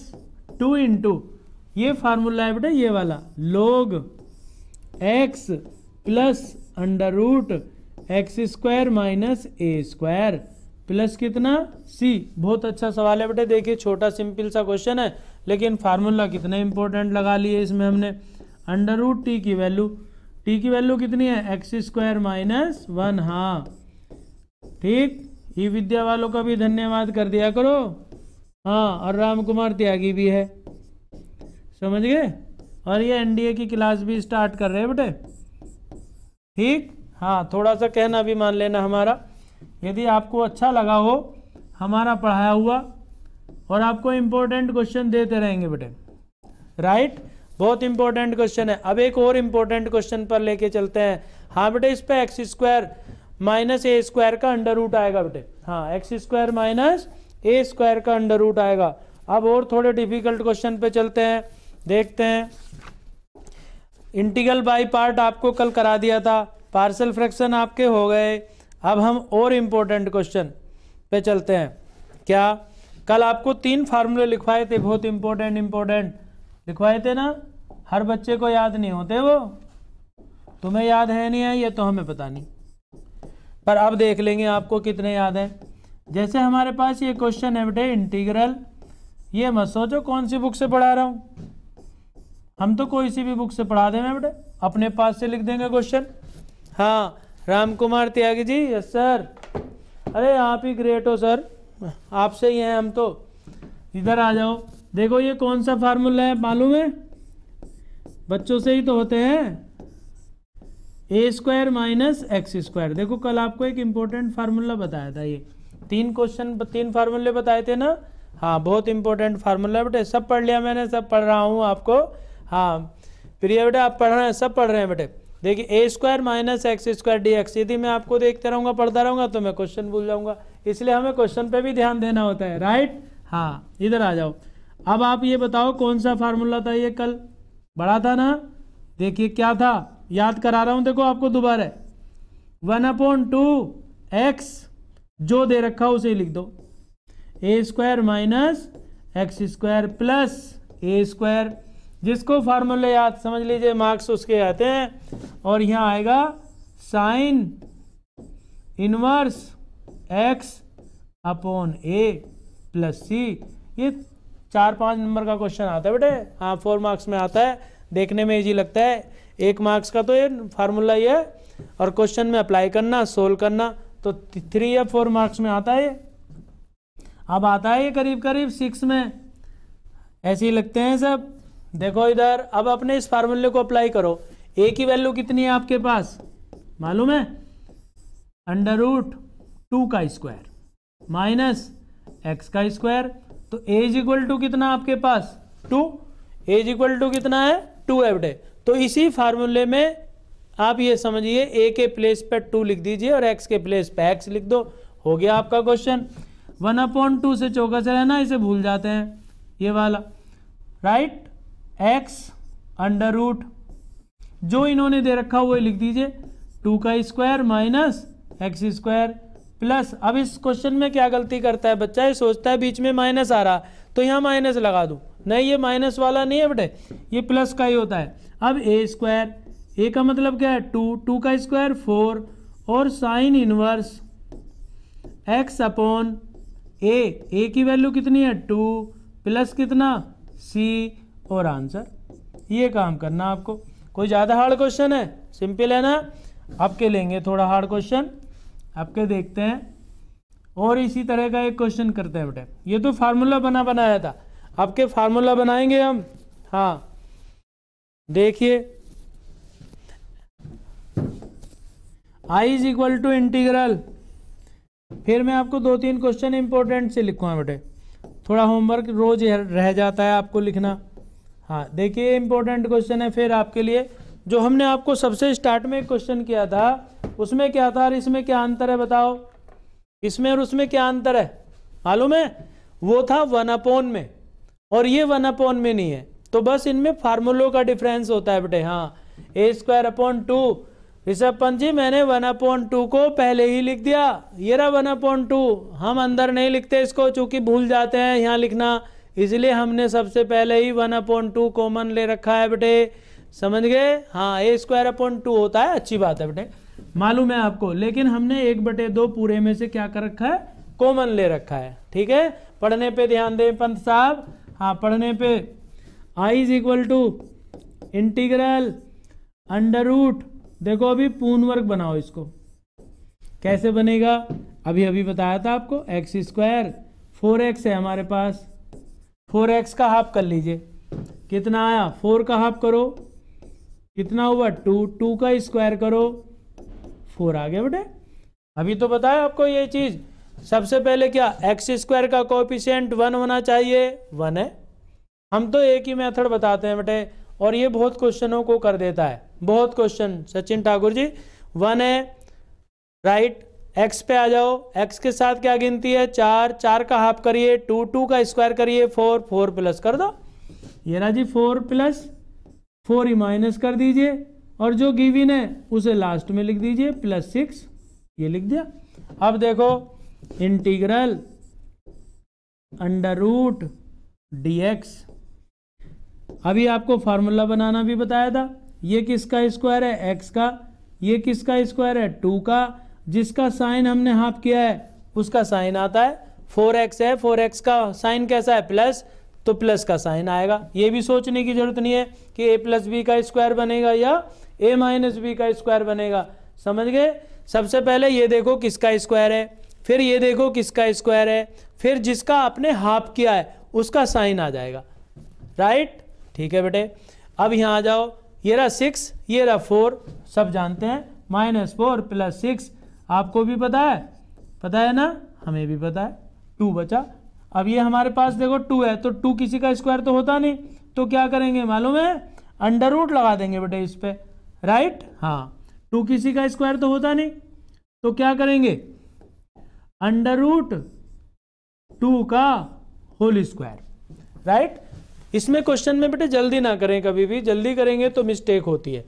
two into ये फार्मूला है बेटा ये वाला log x plus under root x square minus A square plus कितना सी बहुत अच्छा सवाल है बेटा देखिए छोटा सिंपल सा क्वेश्चन है लेकिन फार्मूला कितना इंपॉर्टेंट लगा लिए इसमें हमने अंडर रूट टी की वैल्यू टी की वैल्यू कितनी है एक्स स्क्वायर माइनस वन हाँ ठीक ई विद्या वालों का भी धन्यवाद कर दिया करो हाँ और राम कुमार त्यागी भी है समझ गए और ये एनडीए की क्लास भी स्टार्ट कर रहे हैं बेटे ठीक हाँ थोड़ा सा कहना भी मान लेना हमारा यदि आपको अच्छा लगा हो हमारा पढ़ाया हुआ और आपको इम्पोर्टेंट क्वेश्चन देते रहेंगे बेटे राइट बहुत इंपॉर्टेंट क्वेश्चन है अब एक और इम्पोर्टेंट क्वेश्चन पर लेके चलते हैं हाँ बेटे इस पर X square minus A square का अंडर रूट आएगा बेटे हाँ x square minus A square का अंडर रूट आएगा अब और थोड़े डिफिकल्ट क्वेश्चन पे चलते हैं देखते हैं इंटीग्रल बाय पार्ट आपको कल करा दिया था पार्सल फ्रैक्शन आपके हो गए अब हम और इम्पोर्टेंट क्वेश्चन पे चलते हैं क्या कल आपको तीन फार्मूले लिखवाए थे बहुत इम्पोर्टेंट इम्पोर्टेंट लिखवाए थे ना हर बच्चे को याद नहीं होते वो तुम्हें याद है नहीं है ये तो हमें पता नहीं पर अब देख लेंगे आपको कितने याद हैं जैसे हमारे पास ये क्वेश्चन है बेटे इंटीग्रल ये मत सोचो कौन सी बुक से पढ़ा रहा हूँ हम तो कोई सी भी बुक से पढ़ा देंगे बेटे अपने पास से लिख देंगे क्वेश्चन हाँ राम कुमार त्यागी जी यस सर अरे आप ही ग्रेट हो सर आपसे ही हैं हम तो इधर आ जाओ देखो ये कौन सा फार्मूला है मालूम है बच्चों से ही तो होते हैं A square minus X square देखो कल आपको एक इम्पोर्टेंट फार्मूला बताया था ये तीन क्वेश्चन तीन फार्मूले बताए थे ना हाँ बहुत इंपॉर्टेंट फार्मूला है बेटे सब पढ़ लिया मैंने सब पढ़ रहा हूँ आपको हाँ प्रिय बेटे आप पढ़ रहे हैं सब पढ़ रहे हैं बेटे देखिए A square minus X square D X यदि मैं आपको देखते रहूँगा पढ़ता रहूँगा तो मैं क्वेश्चन भूल जाऊँगा इसलिए हमें क्वेश्चन पे भी ध्यान देना होता है राइट हाँ इधर आ जाओ अब आप ये बताओ कौन सा फार्मूला था ये कल बड़ा था ना देखिए क्या था याद करा रहा हूँ देखो आपको दोबारा वन अपॉन टू एक्स जो दे रखा उसे लिख दो A square minus X square plus A square जिसको फार्मूले याद समझ लीजिए मार्क्स उसके आते हैं और यहाँ आएगा sine inverse X upon A plus सी ये चार पांच नंबर का क्वेश्चन आता है बेटे हाँ फोर मार्क्स में आता है देखने में इजी लगता है एक मार्क्स का तो ये फार्मूला ही है और क्वेश्चन में अप्लाई करना सोल्व करना तो थ्री या फोर मार्क्स में आता है अब आता है करीब करीब सिक्स में ऐसे ही लगते हैं सब देखो इधर अब अपने इस फार्मूले को अप्लाई करो ए की वैल्यू कितनी है आपके पास मालूम है अंडर रूट टू का स्क्वायर माइनस एक्स का स्क्वायर तो ए इज इक्वल टू कितना आपके पास टू एज इक्वल टू कितना है टू एवडे तो इसी फार्मूले में आप ये समझिए ए के प्लेस पर टू लिख दीजिए और एक्स के प्लेस पर एक्स लिख दो हो गया आपका क्वेश्चन वन अपॉन टू से चौकस रहना इसे भूल जाते हैं ये वाला राइट एक्स अंडर रूट जो इन्होंने दे रखा हुआ लिख दीजिए टू का square minus X square plus अब इस क्वेश्चन में क्या गलती करता है बच्चा ये सोचता है बीच में माइनस आ रहा तो यहाँ माइनस लगा दूँ नहीं ये माइनस वाला नहीं है बेटे ये प्लस का ही होता है अब ए स्क्वायर ए का मतलब क्या है टू टू का स्क्वायर फोर और sine inverse X upon A A की वैल्यू कितनी है टू प्लस कितना सी और आंसर ये काम करना आपको कोई ज़्यादा हार्ड क्वेश्चन है सिंपल है ना आपके लेंगे थोड़ा हार्ड क्वेश्चन आपके देखते हैं और इसी तरह का एक क्वेश्चन करते हैं बेटे ये तो फार्मूला बना बनाया था आपके फार्मूला बनाएंगे हम हाँ देखिए I is equal to integral फिर मैं आपको दो तीन क्वेश्चन इंपॉर्टेंट से लिखूँगा हाँ बेटे थोड़ा होमवर्क रोज रह जाता है आपको लिखना हाँ देखिए इंपॉर्टेंट क्वेश्चन है फिर आपके लिए जो हमने आपको सबसे स्टार्ट में क्वेश्चन किया था उसमें क्या था और इसमें क्या अंतर है बताओ इसमें और उसमें क्या अंतर है मालूम है वो था वन अपोन में और ये वन अपोन में नहीं है तो बस इनमें फार्मूलों का डिफरेंस होता है बेटे हाँ A square upon two Rishabh Pant ji मैंने वन अपॉन टू को पहले ही लिख दिया ये रहा वन अपॉन टू हम अंदर नहीं लिखते इसको चूंकि भूल जाते हैं यहाँ लिखना इसलिए हमने सबसे पहले ही वन अपॉन टू कॉमन ले रखा है बेटे समझ गए हाँ ए स्क्वायर अपॉन टू होता है अच्छी बात है बेटे मालूम है आपको लेकिन हमने एक बटे दो पूरे में से क्या कर रखा है कॉमन ले रखा है ठीक है पढ़ने पे ध्यान दें पंत साहब हाँ पढ़ने पे I is equal to integral under root देखो अभी पूर्ण वर्ग बनाओ इसको कैसे बनेगा अभी अभी बताया था आपको एक्स स्क्वायर फोर एक्स है हमारे पास फोर एक्स का हाफ कर लीजिए कितना आया फोर का हाफ करो कितना हुआ टू टू का स्क्वायर करो फोर आ गया बेटे अभी तो बताया आपको ये चीज़ सबसे पहले क्या एक्स स्क्वायर का कोपिशेंट वन होना चाहिए वन है हम तो एक ही मेथड बताते हैं बेटे और ये बहुत क्वेश्चनों को कर देता है बहुत क्वेश्चन सचिन ठाकुर जी वन है राइट एक्स पे आ जाओ एक्स के साथ क्या गिनती है चार चार का हाफ करिए टू टू का स्क्वायर करिए फोर फोर प्लस कर दो ये ना जी फोर प्लस फोर ही माइनस कर दीजिए और जो गिविन है उसे लास्ट में लिख दीजिए प्लस सिक्स ये लिख दिया अब देखो integral under root D X अभी आपको फार्मूला बनाना भी बताया था ये किसका स्क्वायर है एक्स का ये किसका स्क्वायर है टू का जिसका साइन हमने हाफ किया है उसका साइन आता है फोर एक्स है फोर एक्स का साइन कैसा है प्लस तो प्लस का साइन आएगा ये भी सोचने की जरूरत नहीं है कि ए प्लस बी का स्क्वायर बनेगा या ए माइनस बी का स्क्वायर बनेगा समझ गए सबसे पहले ये देखो किसका स्क्वायर है फिर ये देखो किसका स्क्वायर है फिर जिसका आपने हाफ किया है उसका साइन आ जाएगा राइट ठीक है बेटे अब यहाँ आ जाओ ये रहा सिक्स ये रहा फोर सब जानते हैं माइनस फोर प्लस सिक्स आपको भी पता है पता है ना हमें भी पता है टू बचा अब ये हमारे पास देखो टू है तो टू किसी का स्क्वायर तो होता नहीं तो क्या करेंगे मालूम है अंडर रूट लगा देंगे बेटे इस पर राइट हाँ टू किसी का स्क्वायर तो होता नहीं तो क्या करेंगे अंडर रूट टू का होल स्क्वायर राइट इसमें क्वेश्चन में बेटे जल्दी ना करें कभी भी जल्दी करेंगे तो मिस्टेक होती है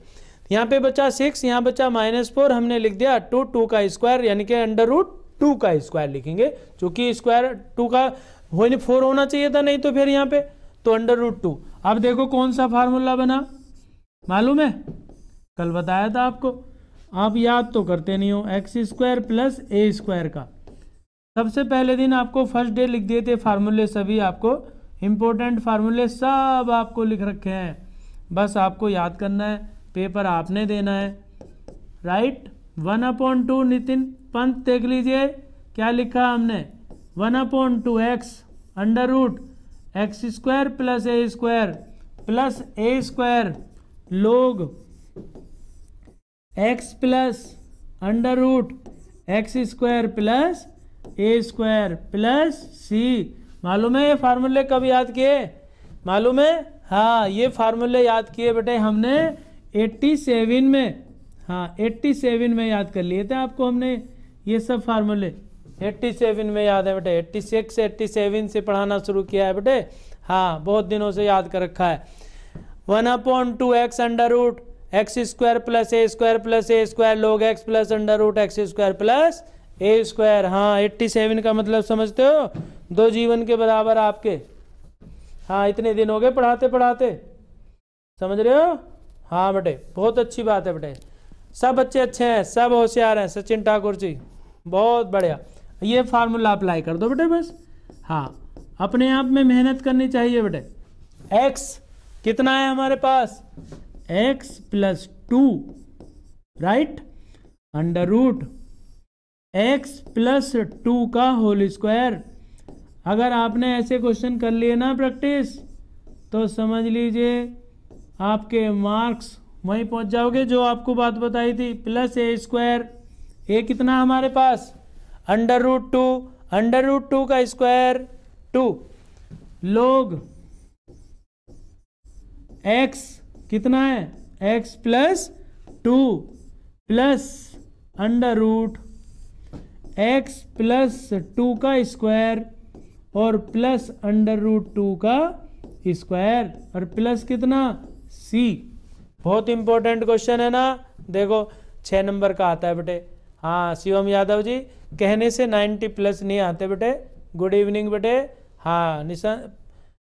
यहाँ पे बचा सिक्स यहाँ बचा माइनस फोर हमने लिख दिया टू टू का स्क्वायर यानी कि अंडर रूट टू का स्क्वायर लिखेंगे चूंकि स्क्वायर टू का हो फोर होना चाहिए था नहीं तो फिर यहाँ पे तो अंडर रूट टू अब देखो कौन सा फार्मूला बना मालूम है कल बताया था आपको आप याद तो करते नहीं हो एक्स स्क्वायर प्लस ए स्क्वायर का सबसे पहले दिन आपको फर्स्ट डे लिख दिए थे फार्मूले सभी आपको इम्पोर्टेंट फार्मूले सब आपको लिख रखे हैं बस आपको याद करना है पेपर आपने देना है right one upon two Nitin Pant देख लीजिए क्या लिखा हमने one upon two x under root x square plus ए स्क्वायर प्लस ए square log x plus under root x square plus ए स्क्वायर प्लस सी मालूम है ये फार्मूले कब याद किए मालूम है हाँ ये फार्मूले याद किए बेटे हमने 87 में हाँ 87 में याद कर लिए थे आपको हमने ये सब फार्मूले 87 में याद है बेटे 86 87 से पढ़ाना शुरू किया है बेटे हाँ बहुत दिनों से याद कर रखा है one upon two x under root x square plus ए स्क्वायर प्लस ए square log x plus under root x square plus ए स्क्वायर हाँ एट्टी का मतलब समझते हो दो जीवन के बराबर आपके हाँ इतने दिन हो गए पढ़ाते पढ़ाते समझ रहे हो हाँ बेटे बहुत अच्छी बात है बेटे सब बच्चे अच्छे हैं सब होशियार हैं सचिन ठाकुर जी बहुत बढ़िया ये फार्मूला अप्लाई कर दो बेटे बस हाँ अपने आप में मेहनत करनी चाहिए बेटे एक्स कितना है हमारे पास x plus two right under root x plus two का होल स्क्वायर अगर आपने ऐसे क्वेश्चन कर लिए ना प्रैक्टिस तो समझ लीजिए आपके मार्क्स वहीं पहुंच जाओगे जो आपको बात बताई थी प्लस ए स्क्वायर ए कितना हमारे पास under root two under root two का स्क्वायर टू लोग एक्स कितना है x plus two plus under root x plus two का स्क्वायर और प्लस अंडर रूट टू का स्क्वायर और प्लस कितना सी बहुत इंपॉर्टेंट क्वेश्चन है ना देखो छः नंबर का आता है बेटे हाँ शिवम यादव जी कहने से नाइन्टी प्लस नहीं आते बेटे गुड इवनिंग बेटे हाँ निशांत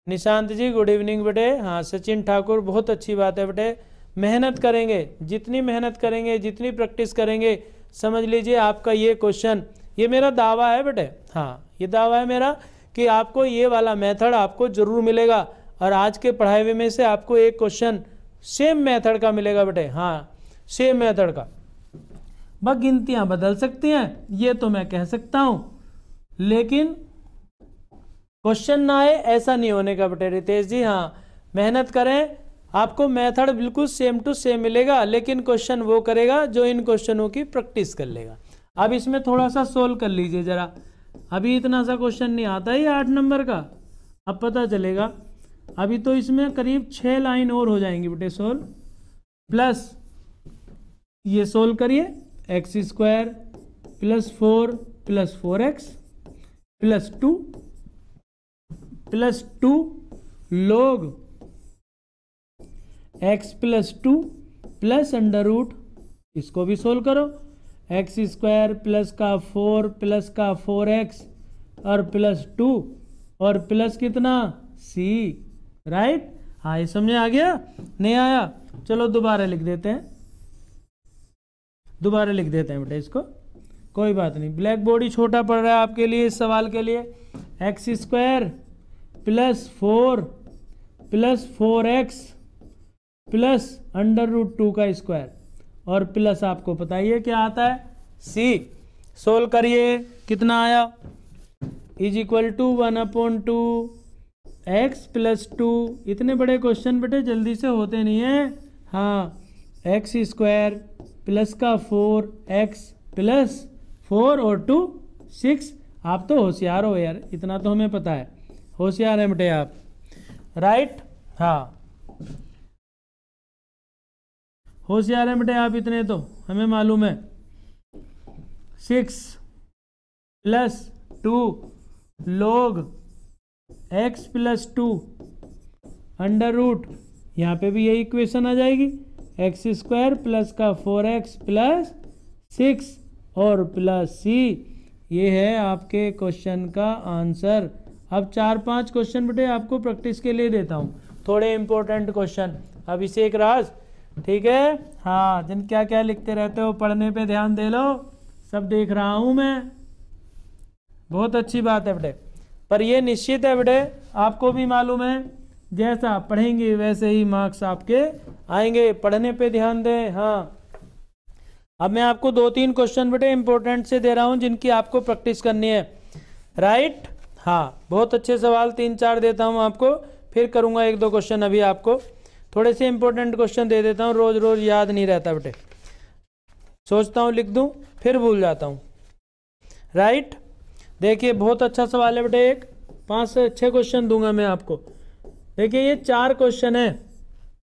निशांत जी गुड इवनिंग बेटे हाँ सचिन ठाकुर बहुत अच्छी बात है बेटे मेहनत करेंगे जितनी मेहनत करेंगे जितनी प्रैक्टिस करेंगे समझ लीजिए आपका ये क्वेश्चन ये मेरा दावा है बेटे हाँ ये दावा है मेरा कि आपको ये वाला मेथड आपको ज़रूर मिलेगा और आज के पढ़ाए में से आपको एक क्वेश्चन सेम मेथड का मिलेगा बेटे हाँ सेम मेथड का बस गिनतियाँ बदल सकती हैं ये तो मैं कह सकता हूँ लेकिन क्वेश्चन ना आए ऐसा नहीं होने का बेटे रितेश जी हाँ मेहनत करें आपको मेथड बिल्कुल सेम टू सेम मिलेगा लेकिन क्वेश्चन वो करेगा जो इन क्वेश्चनों की प्रैक्टिस कर लेगा अब इसमें थोड़ा सा सोल्व कर लीजिए ज़रा अभी इतना सा क्वेश्चन नहीं आता ही आठ नंबर का अब पता चलेगा अभी तो इसमें करीब छः लाइन और हो जाएंगी बेटे सोल प्लस ये सोल्व करिए x square plus four plus four x plus two plus two log x plus two plus under root इसको भी सोल्व करो एक्स स्क्वायर प्लस का फोर प्लस का फोर एक्स और प्लस टू और प्लस कितना सी राइट हाँ ये समझ आ गया नहीं आया चलो दोबारा लिख देते हैं दोबारा लिख देते हैं बेटा इसको कोई बात नहीं ब्लैक बोर्ड ही छोटा पड़ रहा है आपके लिए इस सवाल के लिए x square plus four plus four x plus under root two का स्क्वायर और प्लस आपको पता ही है क्या आता है सी सोल्व करिए कितना आया is equal to one upon two x plus two इतने बड़े क्वेश्चन बेटे जल्दी से होते नहीं हैं हाँ एक्स स्क्वायर प्लस का फोर एक्स प्लस फोर और टू सिक्स आप तो होशियार हो यार इतना तो हमें पता है होशियार है बेटे आप राइट हाँ होशियार हैं बेटे आप इतने तो हमें मालूम है six plus two log x plus two under root यहाँ पे भी यही इक्वेशन आ जाएगी एक्स स्क्वायर प्लस का फोर एक्स प्लस सिक्स और प्लस सी ये है आपके क्वेश्चन का आंसर अब चार पांच क्वेश्चन बेटे आपको प्रैक्टिस के लिए देता हूँ थोड़े इंपॉर्टेंट क्वेश्चन अभिषेक राज ठीक है हाँ जिन क्या क्या लिखते रहते हो पढ़ने पे ध्यान दे लो सब देख रहा हूँ मैं बहुत अच्छी बात है बेटे पर यह निश्चित है बेटे आपको भी मालूम है जैसा पढ़ेंगे वैसे ही मार्क्स आपके आएंगे पढ़ने पे ध्यान दें हाँ अब मैं आपको दो तीन क्वेश्चन बेटे इंपॉर्टेंट से दे रहा हूँ जिनकी आपको प्रैक्टिस करनी है राइट हाँ बहुत अच्छे सवाल तीन चार देता हूँ आपको फिर करूँगा एक दो क्वेश्चन अभी आपको थोड़े से इंपॉर्टेंट क्वेश्चन दे देता हूँ रोज़ रोज़ याद नहीं रहता बेटे सोचता हूँ लिख दूँ फिर भूल जाता हूँ राइट देखिए बहुत अच्छा सवाल है बेटे एक पांच से अच्छे क्वेश्चन दूंगा मैं आपको देखिए ये चार क्वेश्चन है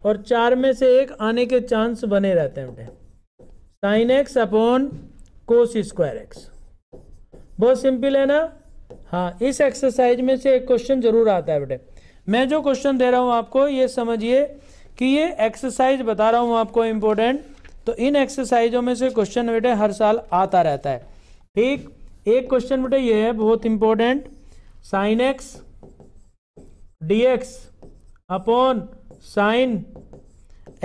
और चार में से एक आने के चांस बने रहते हैं बेटे sine x upon cos square x बहुत सिंपल है ना हाँ इस एक्सरसाइज में से एक क्वेश्चन जरूर आता है बेटे मैं जो क्वेश्चन दे रहा हूँ आपको ये समझिए कि ये एक्सरसाइज बता रहा हूँ आपको इम्पोर्टेंट तो इन एक्सरसाइजों में से क्वेश्चन बेटे हर साल आता रहता है ठीक एक क्वेश्चन बेटे ये है बहुत important sine x D x upon sine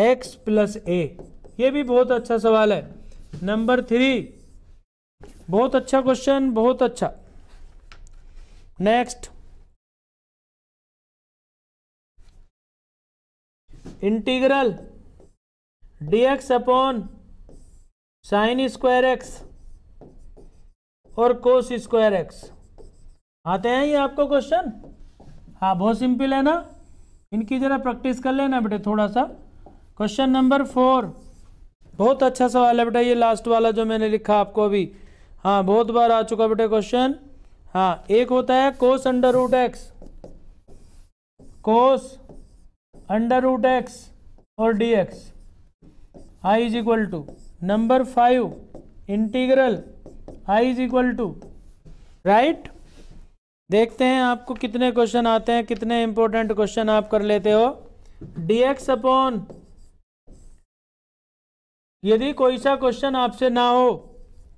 x plus a ये भी बहुत अच्छा सवाल है नंबर थ्री बहुत अच्छा क्वेश्चन बहुत अच्छा next integral dx upon sine square x और कोस स्क्वायर एक्स आते हैं ये आपको क्वेश्चन हाँ बहुत सिंपल है ना इनकी ज़रा प्रैक्टिस कर लेना बेटे थोड़ा सा क्वेश्चन नंबर फोर बहुत अच्छा सवाल है बेटा ये लास्ट वाला जो मैंने लिखा आपको अभी हाँ बहुत बार आ चुका बेटे क्वेश्चन हाँ एक होता है cos under root x cos under root x और d x I is equal to number five integral I is equal to right देखते हैं आपको कितने क्वेश्चन आते हैं कितने इंपॉर्टेंट क्वेश्चन आप कर लेते हो डी एक्स अपॉन यदि कोई सा क्वेश्चन आपसे ना हो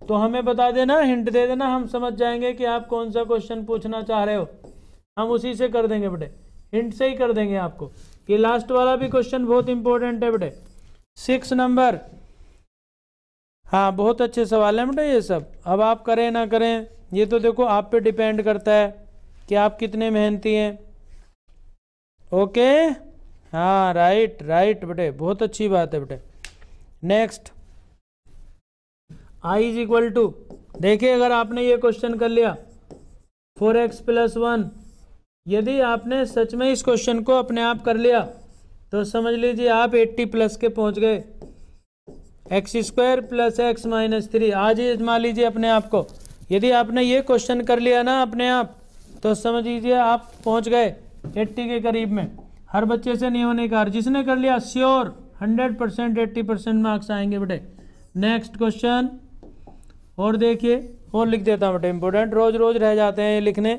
तो हमें बता देना हिंट दे देना हम समझ जाएंगे कि आप कौन सा क्वेश्चन पूछना चाह रहे हो हम उसी से कर देंगे बेटे हिंट से ही कर देंगे आपको ये लास्ट वाला भी क्वेश्चन बहुत इंपॉर्टेंट है बेटे सिक्स नंबर हाँ बहुत अच्छे सवाल है बेटा ये सब अब आप करें ना करें ये तो देखो आप पे डिपेंड करता है कि आप कितने मेहनती हैं ओके हाँ राइट राइट बेटे बहुत अच्छी बात है बेटे next I is equal to देखिए अगर आपने ये क्वेश्चन कर लिया फोर एक्स प्लस वन यदि आपने सच में इस क्वेश्चन को अपने आप कर लिया तो समझ लीजिए आप 80 प्लस के पहुंच गए x square plus x minus three आज ही मान लीजिए अपने आप को यदि आपने ये क्वेश्चन कर लिया ना अपने आप तो समझ लीजिए आप पहुंच गए 80 के करीब में हर बच्चे से नहीं होने का जिसने कर लिया sure 100 percent eighty percent marks आएंगे बेटे नेक्स्ट क्वेश्चन और देखिए और लिख देता हूँ बेटे इंपॉर्टेंट रोज़ रोज़ रह जाते हैं ये लिखने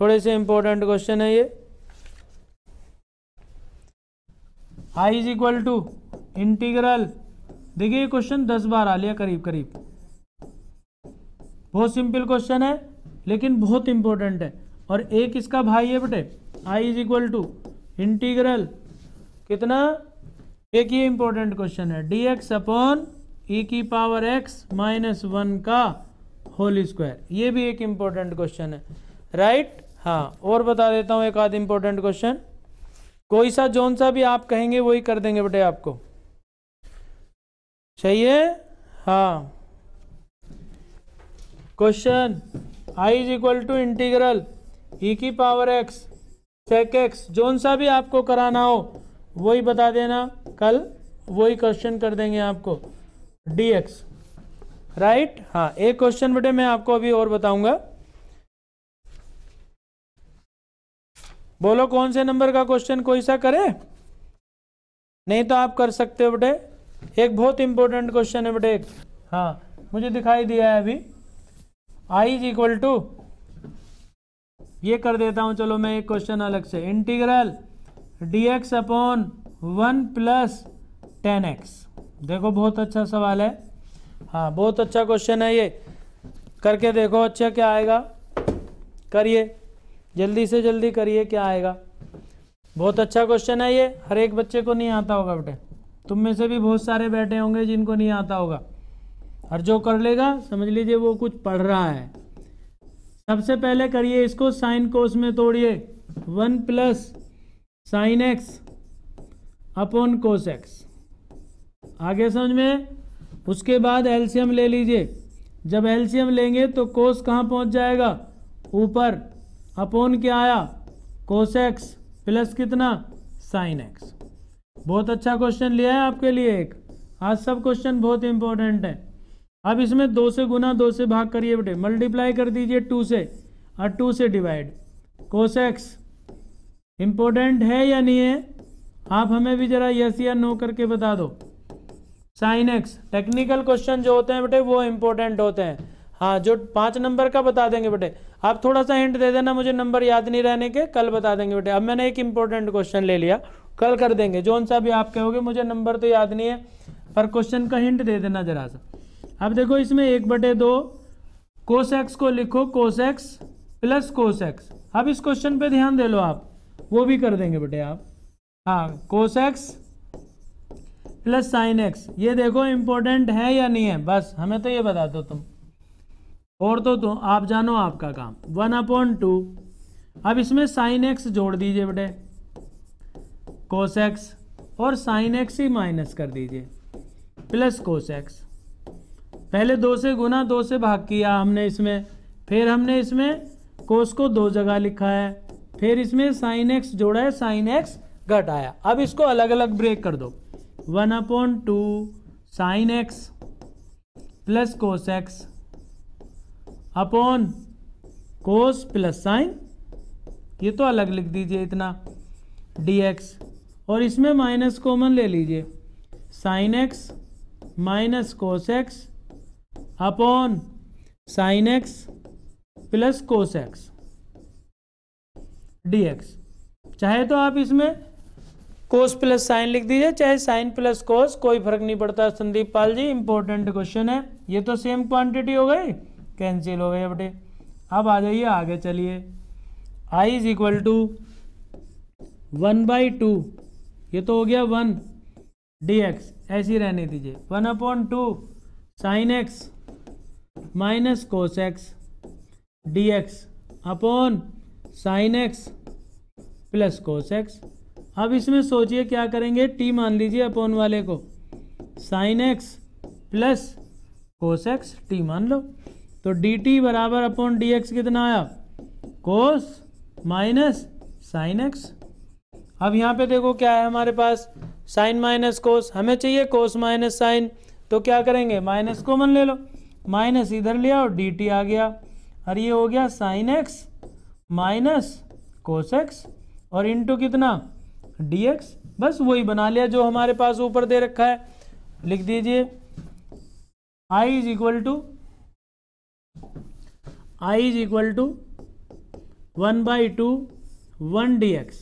थोड़े से इंपॉर्टेंट क्वेश्चन है ये I is equal to integral देखिए ये क्वेश्चन दस बार आ लिया करीब करीब बहुत सिंपल क्वेश्चन है लेकिन बहुत इंपॉर्टेंट है और एक इसका भाई है बेटे I is equal to integral कितना एक ये इंपॉर्टेंट क्वेश्चन है डी एक्स अपॉन ई की पावर एक्स माइनस वन का होल स्क्वायर ये भी एक इंपॉर्टेंट क्वेश्चन है राइट हाँ और बता देता हूँ एक आध इम्पोर्टेंट क्वेश्चन कोई सा जोन सा भी आप कहेंगे वही कर देंगे बेटे आपको चाहिए हाँ question I is equal to integral e की पावर एक्स सेक एक्स जोन सा भी आपको कराना हो वही बता देना कल वही क्वेश्चन कर देंगे आपको डी एक्स राइट हाँ एक क्वेश्चन बेटे मैं आपको अभी और बताऊंगा बोलो कौन से नंबर का क्वेश्चन कोई सा करे नहीं तो आप कर सकते हो बेटे एक बहुत इंपॉर्टेंट क्वेश्चन है बेटे हाँ मुझे दिखाई दिया है अभी आई इज इक्वल टू ये कर देता हूं चलो मैं एक क्वेश्चन अलग से integral dx x upon one plus ten x देखो बहुत अच्छा सवाल है हाँ बहुत अच्छा क्वेश्चन है ये करके देखो अच्छा क्या आएगा करिए जल्दी से जल्दी करिए क्या आएगा बहुत अच्छा क्वेश्चन है ये हर एक बच्चे को नहीं आता होगा बेटे तुम में से भी बहुत सारे बैठे होंगे जिनको नहीं आता होगा और जो कर लेगा समझ लीजिए वो कुछ पढ़ रहा है सबसे पहले करिए इसको साइन कोस में तोड़िए one plus sine x upon cos x आगे समझ में उसके बाद एल्शियम ले लीजिए जब एल्शियम लेंगे तो कोस कहाँ पहुँच जाएगा ऊपर अपॉन क्या आया एक्स प्लस कितना साइन एक्स बहुत अच्छा क्वेश्चन लिया है आपके लिए एक आज सब क्वेश्चन बहुत इंपॉर्टेंट है अब इसमें दो से गुना दो से भाग करिए बेटे मल्टीप्लाई कर दीजिए टू से और टू से डिवाइड एक्स इंपॉर्टेंट है या नहीं है आप हमें भी जरा यस या नो करके बता दो साइन एक्स टेक्निकल क्वेश्चन जो होते हैं बेटे वो इंपॉर्टेंट होते हैं हाँ जो पाँच नंबर का बता देंगे बेटे आप थोड़ा सा हिंट दे देना मुझे नंबर याद नहीं रहने के कल बता देंगे बेटे अब मैंने एक इंपॉर्टेंट क्वेश्चन ले लिया कल कर देंगे जोन सा भी आप कहोगे मुझे नंबर तो याद नहीं है पर क्वेश्चन का हिंट दे देना जरा सा अब देखो इसमें एक बटे दो कोसेक्स को लिखो कोसेक्स प्लस कोसेक्स अब इस क्वेश्चन पे ध्यान दे लो आप वो भी कर देंगे बेटे आप हाँ कोसेक्स प्लस साइन एक्स ये देखो इंपॉर्टेंट है या नहीं है बस हमें तो ये बता दो तुम और तो तो आप जानो आपका काम वन अपॉन टू अब इसमें साइन एक्स जोड़ दीजिए बेटे कोस एक्स और साइन एक्स ही माइनस कर दीजिए प्लस कोस एक्स पहले दो से गुना दो से भाग किया हमने इसमें फिर हमने इसमें कोस को दो जगह लिखा है फिर इसमें साइन एक्स जोड़ा है साइन एक्स घटाया अब इसको अलग अलग ब्रेक कर दो one upon two sine x plus cos x upon cos plus sine ये तो अलग लिख दीजिए इतना डी एक्स और इसमें माइनस कॉमन ले लीजिए sine x minus cos x upon sine x plus cos x D x चाहे तो आप इसमें कोस प्लस साइन लिख दीजिए चाहे साइन प्लस कोस कोई फर्क नहीं पड़ता संदीप पाल जी इंपॉर्टेंट क्वेश्चन है ये तो सेम क्वांटिटी हो गई कैंसिल हो गए बेटे अब आ जाइए आगे चलिए I is equal to one by two ये तो हो गया वन डी एक्स ऐसी रहने दीजिए one upon two sine x minus cos x D x upon sine x plus cos x अब इसमें सोचिए क्या करेंगे टी मान लीजिए अपॉन वाले को sine x plus cos x t मान लो तो डी टी बराबर अपॉन डी एक्स कितना आया कोस माइनस साइन एक्स अब यहाँ पे देखो क्या है हमारे पास साइन माइनस कोस हमें चाहिए कोस माइनस साइन तो क्या करेंगे माइनस कॉमन ले लो माइनस इधर लिया और डी टी आ गया और ये हो गया sine x minus cos x और इंटू कितना डी एक्स बस वही बना लिया जो हमारे पास ऊपर दे रखा है लिख दीजिए I is equal to I is equal to one by two one D x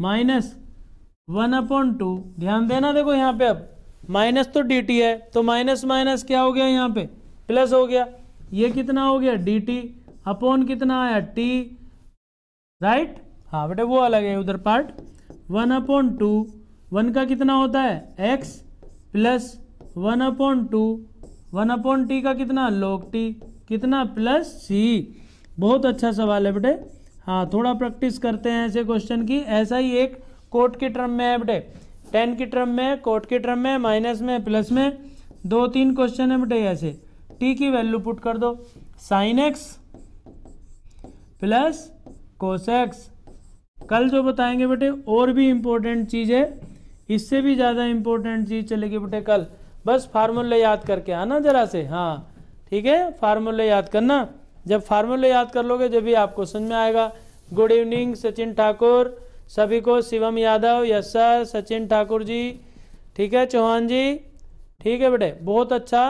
minus one upon two ध्यान देना देखो यहाँ पे अब माइनस तो डी टी है तो माइनस माइनस क्या हो गया यहाँ पे प्लस हो गया ये कितना हो गया डी टी अपॉन कितना आया टी राइट हाँ बेटे वो अलग है उधर part one upon two one का कितना होता है x plus one upon two one upon t का कितना लोग टी कितना प्लस सी बहुत अच्छा सवाल है बेटे हाँ थोड़ा प्रैक्टिस करते हैं ऐसे क्वेश्चन की ऐसा ही एक कोट के टर्म में है बेटे टेन के टर्म में कोट के टर्म में माइनस में प्लस में दो तीन क्वेश्चन है बेटे ऐसे टी की वैल्यू पुट कर दो साइन एक्स प्लस कोसेक्स कल जो बताएंगे बेटे और भी इम्पोर्टेंट चीज़ है इससे भी ज़्यादा इम्पोर्टेंट चीज़ चलेगी बेटे कल बस फार्मूला याद करके आना ज़रा से हाँ ठीक है फार्मूले याद करना जब फार्मूले याद कर लोगे जब भी आपको समझ में आएगा गुड इवनिंग सचिन ठाकुर सभी को शिवम यादव यस सर सचिन ठाकुर जी ठीक है चौहान जी ठीक है बेटे बहुत अच्छा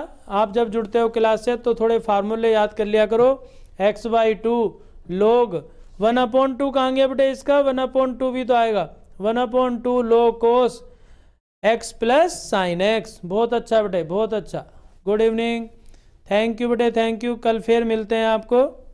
आप जब जुड़ते हो क्लास से तो थोड़े फार्मूले याद कर लिया करो x by two log one upon two कहाँगे बेटे इसका वन अपॉइंट टू भी तो आएगा one upon two log cos x plus sine x बहुत अच्छा बेटे बहुत अच्छा गुड इवनिंग थैंक यू बेटे थैंक यू कल फिर मिलते हैं आपको